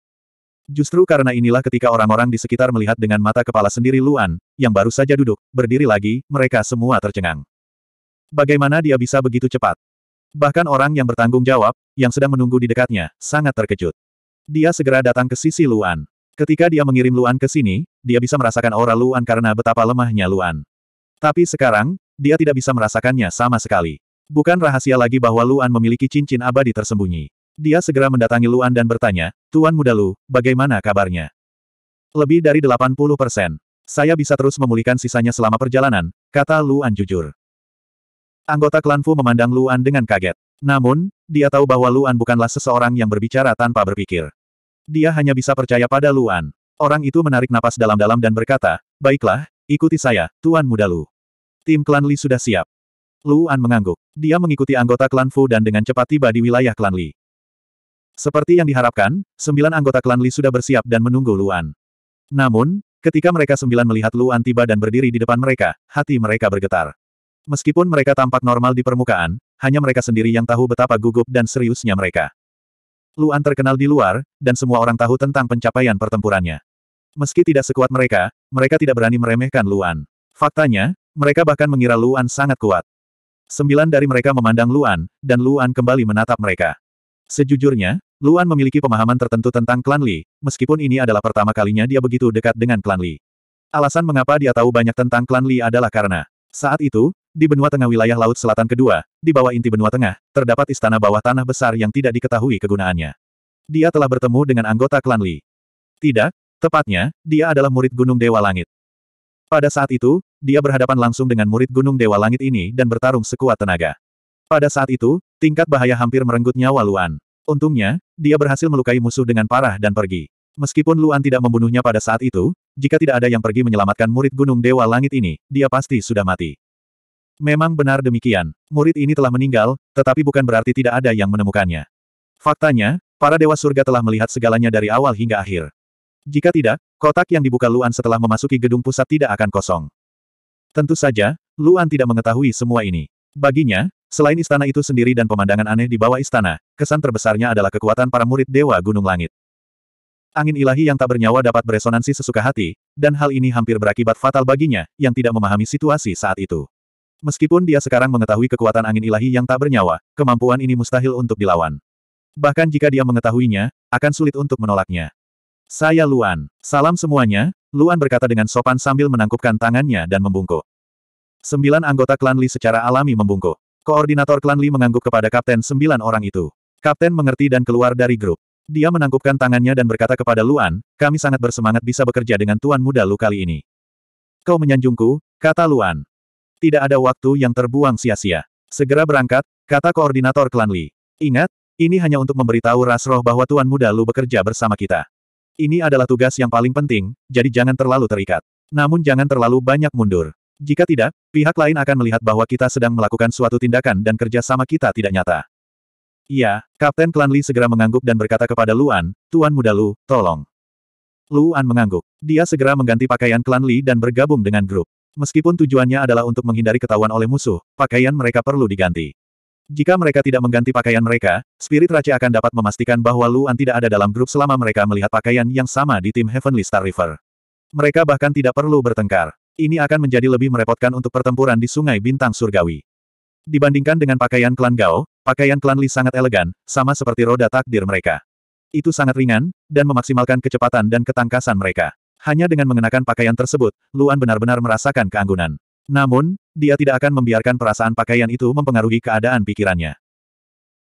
[SPEAKER 1] Justru karena inilah ketika orang-orang di sekitar melihat dengan mata kepala sendiri Luan, yang baru saja duduk, berdiri lagi, mereka semua tercengang. Bagaimana dia bisa begitu cepat? Bahkan orang yang bertanggung jawab, yang sedang menunggu di dekatnya, sangat terkejut. Dia segera datang ke sisi Luan. Ketika dia mengirim Luan ke sini, dia bisa merasakan aura Luan karena betapa lemahnya Luan. Tapi sekarang, dia tidak bisa merasakannya sama sekali. Bukan rahasia lagi bahwa Luan memiliki cincin abadi tersembunyi. Dia segera mendatangi Luan dan bertanya, Tuan Muda Lu, bagaimana kabarnya? Lebih dari 80 persen. Saya bisa terus memulihkan sisanya selama perjalanan, kata Luan jujur. Anggota klan Fu memandang Luan dengan kaget. Namun, dia tahu bahwa Luan bukanlah seseorang yang berbicara tanpa berpikir. Dia hanya bisa percaya pada Luan. Orang itu menarik napas dalam-dalam dan berkata, Baiklah, ikuti saya, Tuan Muda Lu. Tim klan Li sudah siap. Luan mengangguk. Dia mengikuti anggota klan Fu dan dengan cepat tiba di wilayah klan Li. Seperti yang diharapkan, sembilan anggota klan Li sudah bersiap dan menunggu Luan. Namun, ketika mereka sembilan melihat Luan tiba dan berdiri di depan mereka, hati mereka bergetar. Meskipun mereka tampak normal di permukaan, hanya mereka sendiri yang tahu betapa gugup dan seriusnya mereka. Luan terkenal di luar, dan semua orang tahu tentang pencapaian pertempurannya. Meski tidak sekuat mereka, mereka tidak berani meremehkan Luan. Faktanya, mereka bahkan mengira Luan sangat kuat. Sembilan dari mereka memandang Luan, dan Luan kembali menatap mereka. Sejujurnya, Luan memiliki pemahaman tertentu tentang klan Li, meskipun ini adalah pertama kalinya dia begitu dekat dengan klan Li. Alasan mengapa dia tahu banyak tentang klan Li adalah karena, saat itu, di benua tengah wilayah Laut Selatan kedua, di bawah inti benua tengah, terdapat istana bawah tanah besar yang tidak diketahui kegunaannya. Dia telah bertemu dengan anggota klan Li. Tidak, tepatnya, dia adalah murid Gunung Dewa Langit. Pada saat itu, dia berhadapan langsung dengan murid Gunung Dewa Langit ini dan bertarung sekuat tenaga. Pada saat itu, tingkat bahaya hampir merenggut nyawa Luan. Untungnya, dia berhasil melukai musuh dengan parah dan pergi. Meskipun Luan tidak membunuhnya pada saat itu, jika tidak ada yang pergi menyelamatkan murid Gunung Dewa Langit ini, dia pasti sudah mati. Memang benar demikian, murid ini telah meninggal, tetapi bukan berarti tidak ada yang menemukannya. Faktanya, para dewa surga telah melihat segalanya dari awal hingga akhir. Jika tidak, kotak yang dibuka Luan setelah memasuki gedung pusat tidak akan kosong. Tentu saja, Luan tidak mengetahui semua ini. Baginya, Selain istana itu sendiri dan pemandangan aneh di bawah istana, kesan terbesarnya adalah kekuatan para murid Dewa Gunung Langit. Angin ilahi yang tak bernyawa dapat beresonansi sesuka hati, dan hal ini hampir berakibat fatal baginya, yang tidak memahami situasi saat itu. Meskipun dia sekarang mengetahui kekuatan angin ilahi yang tak bernyawa, kemampuan ini mustahil untuk dilawan. Bahkan jika dia mengetahuinya, akan sulit untuk menolaknya. Saya Luan. Salam semuanya, Luan berkata dengan sopan sambil menangkupkan tangannya dan membungkuk. Sembilan anggota klan Li secara alami membungkuk. Koordinator klan Li mengangguk kepada kapten sembilan orang itu. Kapten mengerti dan keluar dari grup. Dia menangkupkan tangannya dan berkata kepada Luan, kami sangat bersemangat bisa bekerja dengan tuan muda Lu kali ini. Kau menyanjungku, kata Luan. Tidak ada waktu yang terbuang sia-sia. Segera berangkat, kata koordinator klan Li. Ingat, ini hanya untuk memberitahu ras roh bahwa Tuan Muda Lu bekerja bersama kita. Ini adalah tugas yang paling penting, jadi jangan terlalu terikat. Namun jangan terlalu banyak mundur. Jika tidak, pihak lain akan melihat bahwa kita sedang melakukan suatu tindakan dan kerja sama kita tidak nyata. Iya, Kapten Klan Li segera mengangguk dan berkata kepada Luan, Tuan Muda Lu, tolong. Luan mengangguk. Dia segera mengganti pakaian Klan Li dan bergabung dengan grup. Meskipun tujuannya adalah untuk menghindari ketahuan oleh musuh, pakaian mereka perlu diganti. Jika mereka tidak mengganti pakaian mereka, Spirit Raja akan dapat memastikan bahwa Luan tidak ada dalam grup selama mereka melihat pakaian yang sama di tim Heavenly Star River. Mereka bahkan tidak perlu bertengkar. Ini akan menjadi lebih merepotkan untuk pertempuran di Sungai Bintang Surgawi. Dibandingkan dengan pakaian klan Gao, pakaian klan Li sangat elegan, sama seperti roda takdir mereka. Itu sangat ringan, dan memaksimalkan kecepatan dan ketangkasan mereka. Hanya dengan mengenakan pakaian tersebut, Luan benar-benar merasakan keanggunan. Namun, dia tidak akan membiarkan perasaan pakaian itu mempengaruhi keadaan pikirannya.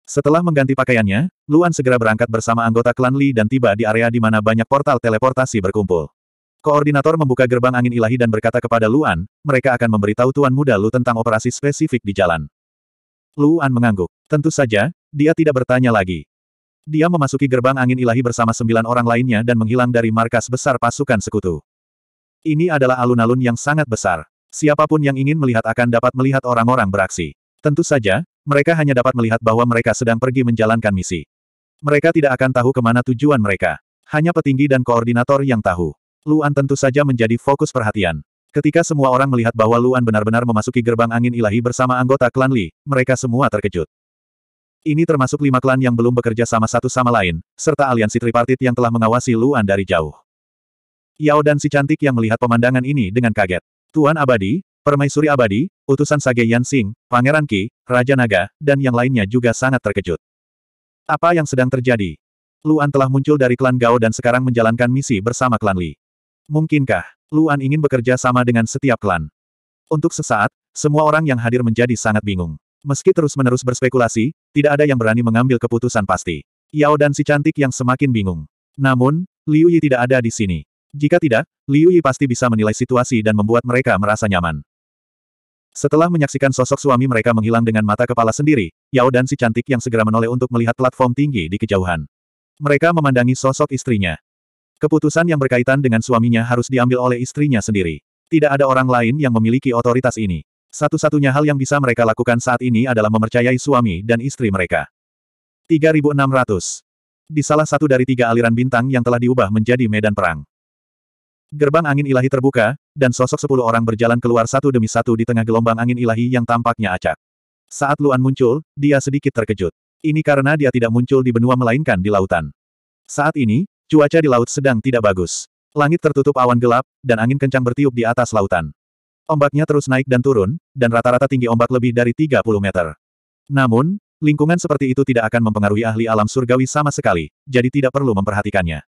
[SPEAKER 1] Setelah mengganti pakaiannya, Luan segera berangkat bersama anggota klan Li dan tiba di area di mana banyak portal teleportasi berkumpul. Koordinator membuka gerbang angin ilahi dan berkata kepada Luan, mereka akan memberitahu Tuan Muda Lu tentang operasi spesifik di jalan. Luan mengangguk. Tentu saja, dia tidak bertanya lagi. Dia memasuki gerbang angin ilahi bersama sembilan orang lainnya dan menghilang dari markas besar pasukan sekutu. Ini adalah alun-alun yang sangat besar. Siapapun yang ingin melihat akan dapat melihat orang-orang beraksi. Tentu saja, mereka hanya dapat melihat bahwa mereka sedang pergi menjalankan misi. Mereka tidak akan tahu kemana tujuan mereka. Hanya petinggi dan koordinator yang tahu. Luan tentu saja menjadi fokus perhatian. Ketika semua orang melihat bahwa Luan benar-benar memasuki gerbang angin ilahi bersama anggota klan Li, mereka semua terkejut. Ini termasuk lima klan yang belum bekerja sama satu sama lain, serta aliansi tripartit yang telah mengawasi Luan dari jauh. Yao dan si cantik yang melihat pemandangan ini dengan kaget. Tuan Abadi, Permaisuri Abadi, utusan Sage Yansing, Pangeran Qi, Raja Naga, dan yang lainnya juga sangat terkejut. Apa yang sedang terjadi? Luan telah muncul dari klan Gao dan sekarang menjalankan misi bersama klan Li. Mungkinkah, Luan ingin bekerja sama dengan setiap klan? Untuk sesaat, semua orang yang hadir menjadi sangat bingung. Meski terus-menerus berspekulasi, tidak ada yang berani mengambil keputusan pasti. Yao dan si cantik yang semakin bingung. Namun, Liu Yi tidak ada di sini. Jika tidak, Liu Yi pasti bisa menilai situasi dan membuat mereka merasa nyaman. Setelah menyaksikan sosok suami mereka menghilang dengan mata kepala sendiri, Yao dan si cantik yang segera menoleh untuk melihat platform tinggi di kejauhan. Mereka memandangi sosok istrinya. Keputusan yang berkaitan dengan suaminya harus diambil oleh istrinya sendiri. Tidak ada orang lain yang memiliki otoritas ini. Satu-satunya hal yang bisa mereka lakukan saat ini adalah memercayai suami dan istri mereka. 3600. Di salah satu dari tiga aliran bintang yang telah diubah menjadi medan perang. Gerbang angin ilahi terbuka, dan sosok sepuluh orang berjalan keluar satu demi satu di tengah gelombang angin ilahi yang tampaknya acak. Saat Luan muncul, dia sedikit terkejut. Ini karena dia tidak muncul di benua melainkan di lautan. Saat ini, cuaca di laut sedang tidak bagus. Langit tertutup awan gelap, dan angin kencang bertiup di atas lautan. Ombaknya terus naik dan turun, dan rata-rata tinggi ombak lebih dari 30 meter. Namun, lingkungan seperti itu tidak akan mempengaruhi ahli alam surgawi sama sekali, jadi tidak perlu memperhatikannya.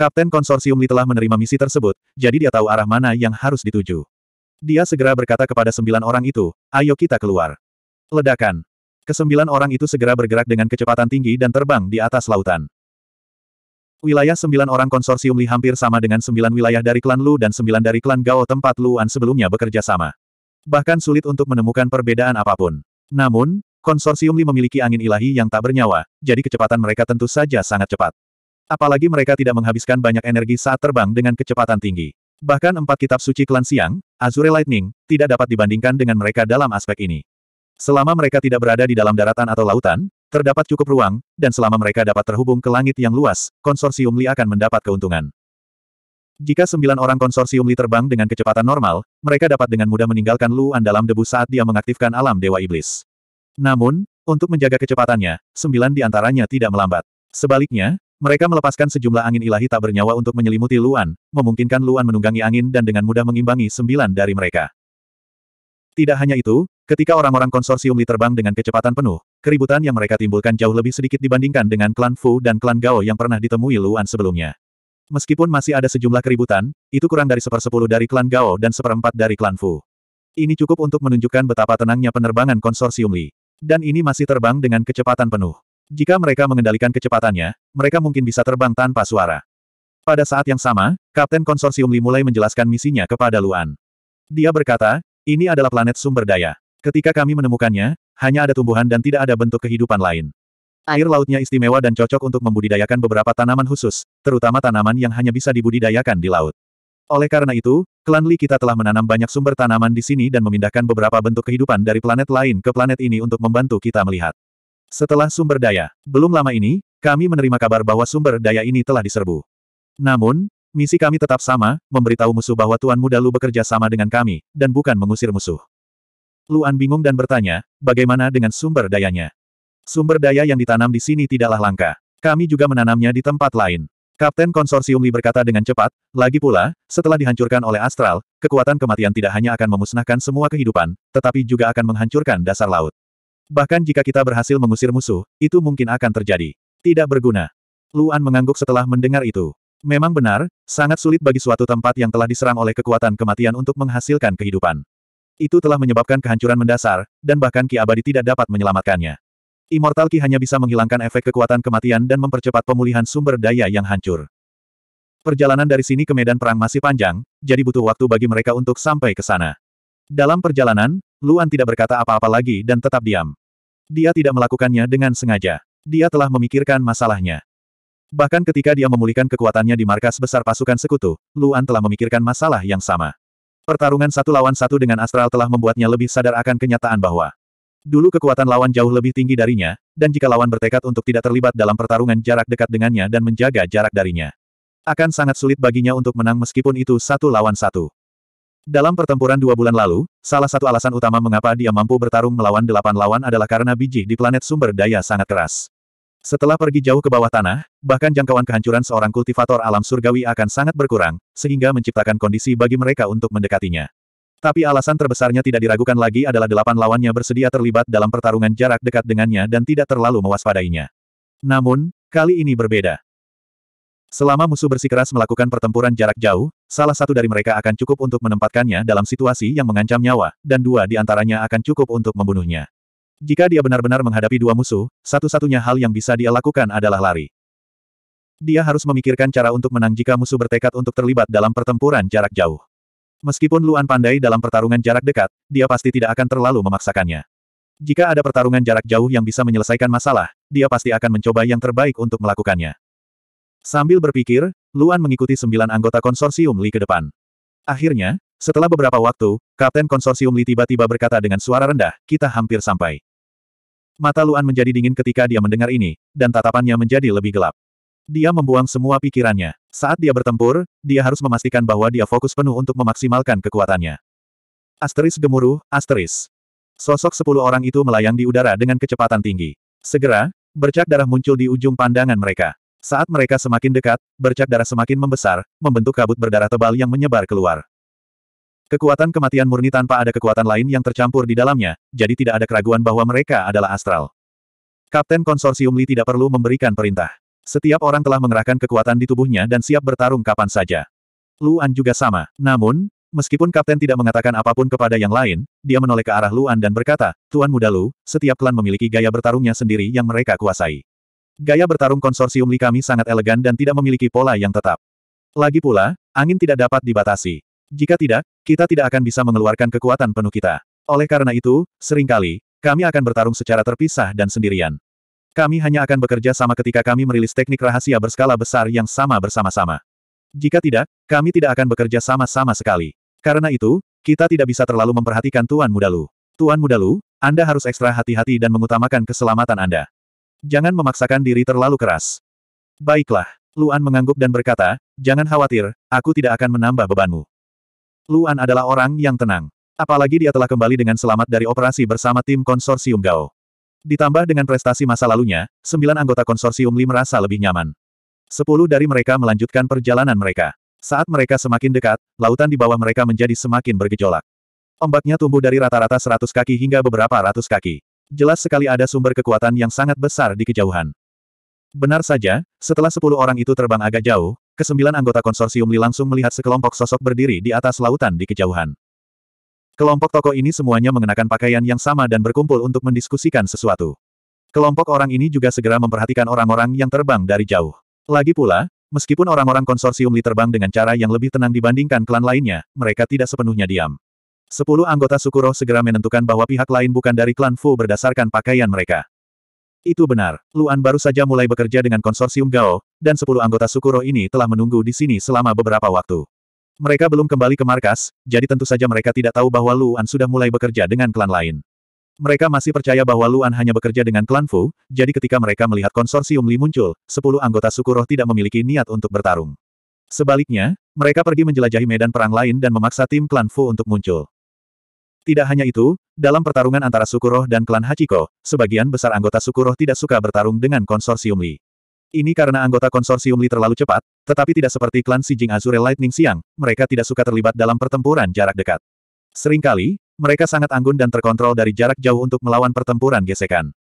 [SPEAKER 1] Kapten konsorsium Li telah menerima misi tersebut, jadi dia tahu arah mana yang harus dituju. Dia segera berkata kepada sembilan orang itu, ayo kita keluar. Ledakan. Kesembilan orang itu segera bergerak dengan kecepatan tinggi dan terbang di atas lautan. Wilayah sembilan orang konsorsium Li hampir sama dengan sembilan wilayah dari klan Lu dan sembilan dari klan Gao tempat Luan sebelumnya bekerja sama. Bahkan sulit untuk menemukan perbedaan apapun. Namun, konsorsium Li memiliki angin ilahi yang tak bernyawa, jadi kecepatan mereka tentu saja sangat cepat. Apalagi mereka tidak menghabiskan banyak energi saat terbang dengan kecepatan tinggi. Bahkan empat kitab suci klan siang, Azure Lightning, tidak dapat dibandingkan dengan mereka dalam aspek ini. Selama mereka tidak berada di dalam daratan atau lautan, Terdapat cukup ruang, dan selama mereka dapat terhubung ke langit yang luas, konsorsium Li akan mendapat keuntungan. Jika sembilan orang konsorsium Li terbang dengan kecepatan normal, mereka dapat dengan mudah meninggalkan Luan dalam debu saat dia mengaktifkan alam Dewa Iblis. Namun, untuk menjaga kecepatannya, sembilan di antaranya tidak melambat. Sebaliknya, mereka melepaskan sejumlah angin ilahi tak bernyawa untuk menyelimuti Luan, memungkinkan Luan menunggangi angin dan dengan mudah mengimbangi sembilan dari mereka. Tidak hanya itu, ketika orang-orang konsorsium Li terbang dengan kecepatan penuh, keributan yang mereka timbulkan jauh lebih sedikit dibandingkan dengan klan Fu dan klan Gao yang pernah ditemui Luan sebelumnya. Meskipun masih ada sejumlah keributan, itu kurang dari sepersepuluh dari klan Gao dan seperempat dari klan Fu. Ini cukup untuk menunjukkan betapa tenangnya penerbangan konsorsium Li. Dan ini masih terbang dengan kecepatan penuh. Jika mereka mengendalikan kecepatannya, mereka mungkin bisa terbang tanpa suara. Pada saat yang sama, Kapten Konsorsium Li mulai menjelaskan misinya kepada Luan. Dia berkata, ini adalah planet sumber daya. Ketika kami menemukannya, hanya ada tumbuhan dan tidak ada bentuk kehidupan lain. Air lautnya istimewa dan cocok untuk membudidayakan beberapa tanaman khusus, terutama tanaman yang hanya bisa dibudidayakan di laut. Oleh karena itu, klan Li kita telah menanam banyak sumber tanaman di sini dan memindahkan beberapa bentuk kehidupan dari planet lain ke planet ini untuk membantu kita melihat. Setelah sumber daya, belum lama ini, kami menerima kabar bahwa sumber daya ini telah diserbu. Namun, misi kami tetap sama, memberitahu musuh bahwa Tuan Muda Lu bekerja sama dengan kami, dan bukan mengusir musuh. Luan bingung dan bertanya, bagaimana dengan sumber dayanya? Sumber daya yang ditanam di sini tidaklah langka. Kami juga menanamnya di tempat lain. Kapten Konsorsium Li berkata dengan cepat, lagi pula, setelah dihancurkan oleh Astral, kekuatan kematian tidak hanya akan memusnahkan semua kehidupan, tetapi juga akan menghancurkan dasar laut. Bahkan jika kita berhasil mengusir musuh, itu mungkin akan terjadi. Tidak berguna. Luan mengangguk setelah mendengar itu. Memang benar, sangat sulit bagi suatu tempat yang telah diserang oleh kekuatan kematian untuk menghasilkan kehidupan. Itu telah menyebabkan kehancuran mendasar, dan bahkan Ki Abadi tidak dapat menyelamatkannya. Immortal Ki hanya bisa menghilangkan efek kekuatan kematian dan mempercepat pemulihan sumber daya yang hancur. Perjalanan dari sini ke medan perang masih panjang, jadi butuh waktu bagi mereka untuk sampai ke sana. Dalam perjalanan, Luan tidak berkata apa-apa lagi dan tetap diam. Dia tidak melakukannya dengan sengaja. Dia telah memikirkan masalahnya. Bahkan ketika dia memulihkan kekuatannya di markas besar pasukan sekutu, Luan telah memikirkan masalah yang sama. Pertarungan satu lawan satu dengan Astral telah membuatnya lebih sadar akan kenyataan bahwa dulu kekuatan lawan jauh lebih tinggi darinya, dan jika lawan bertekad untuk tidak terlibat dalam pertarungan jarak dekat dengannya dan menjaga jarak darinya, akan sangat sulit baginya untuk menang meskipun itu satu lawan satu. Dalam pertempuran dua bulan lalu, salah satu alasan utama mengapa dia mampu bertarung melawan delapan lawan adalah karena biji di planet sumber daya sangat keras. Setelah pergi jauh ke bawah tanah, bahkan jangkauan kehancuran seorang kultivator alam surgawi akan sangat berkurang, sehingga menciptakan kondisi bagi mereka untuk mendekatinya. Tapi alasan terbesarnya tidak diragukan lagi adalah delapan lawannya bersedia terlibat dalam pertarungan jarak dekat dengannya dan tidak terlalu mewaspadainya. Namun, kali ini berbeda. Selama musuh bersikeras melakukan pertempuran jarak jauh, salah satu dari mereka akan cukup untuk menempatkannya dalam situasi yang mengancam nyawa, dan dua di antaranya akan cukup untuk membunuhnya. Jika dia benar-benar menghadapi dua musuh, satu-satunya hal yang bisa dia lakukan adalah lari. Dia harus memikirkan cara untuk menang jika musuh bertekad untuk terlibat dalam pertempuran jarak jauh. Meskipun Luan pandai dalam pertarungan jarak dekat, dia pasti tidak akan terlalu memaksakannya. Jika ada pertarungan jarak jauh yang bisa menyelesaikan masalah, dia pasti akan mencoba yang terbaik untuk melakukannya. Sambil berpikir, Luan mengikuti sembilan anggota konsorsium Li ke depan. Akhirnya, setelah beberapa waktu, Kapten Konsorsium Li tiba-tiba berkata dengan suara rendah, kita hampir sampai. Mata Luan menjadi dingin ketika dia mendengar ini, dan tatapannya menjadi lebih gelap. Dia membuang semua pikirannya. Saat dia bertempur, dia harus memastikan bahwa dia fokus penuh untuk memaksimalkan kekuatannya. Asteris gemuruh, asteris. Sosok sepuluh orang itu melayang di udara dengan kecepatan tinggi. Segera, bercak darah muncul di ujung pandangan mereka. Saat mereka semakin dekat, bercak darah semakin membesar, membentuk kabut berdarah tebal yang menyebar keluar. Kekuatan kematian murni tanpa ada kekuatan lain yang tercampur di dalamnya, jadi tidak ada keraguan bahwa mereka adalah astral. Kapten Konsorsium Li tidak perlu memberikan perintah. Setiap orang telah mengerahkan kekuatan di tubuhnya dan siap bertarung kapan saja. Luan juga sama. Namun, meskipun Kapten tidak mengatakan apapun kepada yang lain, dia menoleh ke arah Luan dan berkata, Tuan Muda Lu, setiap klan memiliki gaya bertarungnya sendiri yang mereka kuasai. Gaya bertarung konsorsium Li kami sangat elegan dan tidak memiliki pola yang tetap. Lagi pula, angin tidak dapat dibatasi. Jika tidak, kita tidak akan bisa mengeluarkan kekuatan penuh kita. Oleh karena itu, seringkali, kami akan bertarung secara terpisah dan sendirian. Kami hanya akan bekerja sama ketika kami merilis teknik rahasia berskala besar yang sama bersama-sama. Jika tidak, kami tidak akan bekerja sama-sama sekali. Karena itu, kita tidak bisa terlalu memperhatikan Tuan Muda Lu. Tuan Muda Lu, Anda harus ekstra hati-hati dan mengutamakan keselamatan Anda. Jangan memaksakan diri terlalu keras. Baiklah, Luan mengangguk dan berkata, Jangan khawatir, aku tidak akan menambah bebanmu. Luan adalah orang yang tenang. Apalagi dia telah kembali dengan selamat dari operasi bersama tim konsorsium Gao. Ditambah dengan prestasi masa lalunya, sembilan anggota konsorsium Li merasa lebih nyaman. Sepuluh dari mereka melanjutkan perjalanan mereka. Saat mereka semakin dekat, lautan di bawah mereka menjadi semakin bergejolak. Ombaknya tumbuh dari rata-rata seratus kaki hingga beberapa ratus kaki. Jelas sekali ada sumber kekuatan yang sangat besar di kejauhan. Benar saja, setelah sepuluh orang itu terbang agak jauh, Kesembilan anggota konsorsium Li langsung melihat sekelompok sosok berdiri di atas lautan di kejauhan. Kelompok toko ini semuanya mengenakan pakaian yang sama dan berkumpul untuk mendiskusikan sesuatu. Kelompok orang ini juga segera memperhatikan orang-orang yang terbang dari jauh. Lagi pula, meskipun orang-orang konsorsium Li terbang dengan cara yang lebih tenang dibandingkan klan lainnya, mereka tidak sepenuhnya diam. Sepuluh anggota suku roh segera menentukan bahwa pihak lain bukan dari klan Fu berdasarkan pakaian mereka. Itu benar, Luan baru saja mulai bekerja dengan konsorsium Gao, dan sepuluh anggota Sukuro ini telah menunggu di sini selama beberapa waktu. Mereka belum kembali ke markas, jadi tentu saja mereka tidak tahu bahwa Luan sudah mulai bekerja dengan klan lain. Mereka masih percaya bahwa Luan hanya bekerja dengan klan Fu, jadi ketika mereka melihat konsorsium Li muncul, sepuluh anggota Sukuro tidak memiliki niat untuk bertarung. Sebaliknya, mereka pergi menjelajahi medan perang lain dan memaksa tim klan Fu untuk muncul. Tidak hanya itu, dalam pertarungan antara suku roh dan klan Hachiko, sebagian besar anggota suku roh tidak suka bertarung dengan konsorsium Li. Ini karena anggota konsorsium Li terlalu cepat, tetapi tidak seperti klan Sijing Azure Lightning Siang, mereka tidak suka terlibat dalam pertempuran jarak dekat. Seringkali, mereka sangat anggun dan terkontrol dari jarak jauh untuk melawan pertempuran gesekan.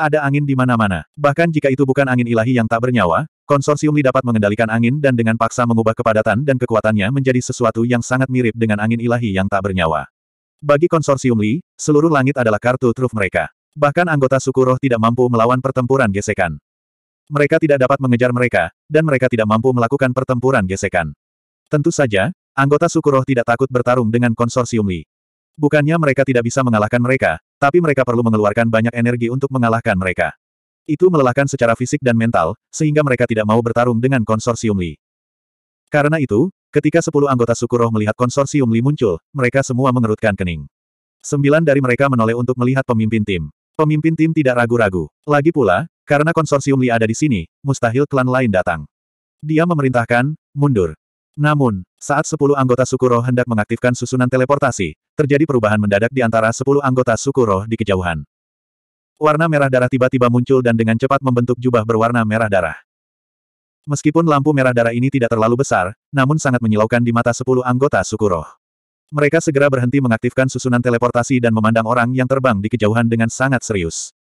[SPEAKER 1] Ada angin di mana-mana. Bahkan jika itu bukan angin ilahi yang tak bernyawa, konsorsium Li dapat mengendalikan angin dan dengan paksa mengubah kepadatan dan kekuatannya menjadi sesuatu yang sangat mirip dengan angin ilahi yang tak bernyawa. Bagi konsorsium Li, seluruh langit adalah kartu truf mereka. Bahkan anggota suku roh tidak mampu melawan pertempuran gesekan. Mereka tidak dapat mengejar mereka, dan mereka tidak mampu melakukan pertempuran gesekan. Tentu saja, anggota suku roh tidak takut bertarung dengan konsorsium Li. Bukannya mereka tidak bisa mengalahkan mereka, tapi mereka perlu mengeluarkan banyak energi untuk mengalahkan mereka. Itu melelahkan secara fisik dan mental, sehingga mereka tidak mau bertarung dengan konsorsium Li. Karena itu, Ketika sepuluh anggota suku roh melihat konsorsium Li muncul, mereka semua mengerutkan kening. Sembilan dari mereka menoleh untuk melihat pemimpin tim. Pemimpin tim tidak ragu-ragu. Lagi pula, karena konsorsium Li ada di sini, mustahil klan lain datang. Dia memerintahkan, mundur. Namun, saat sepuluh anggota suku roh hendak mengaktifkan susunan teleportasi, terjadi perubahan mendadak di antara sepuluh anggota suku roh di kejauhan. Warna merah darah tiba-tiba muncul dan dengan cepat membentuk jubah berwarna merah darah. Meskipun lampu merah darah ini tidak terlalu besar, namun sangat menyilaukan di mata sepuluh anggota suku roh. Mereka segera berhenti mengaktifkan susunan teleportasi dan memandang orang yang terbang di kejauhan dengan sangat serius.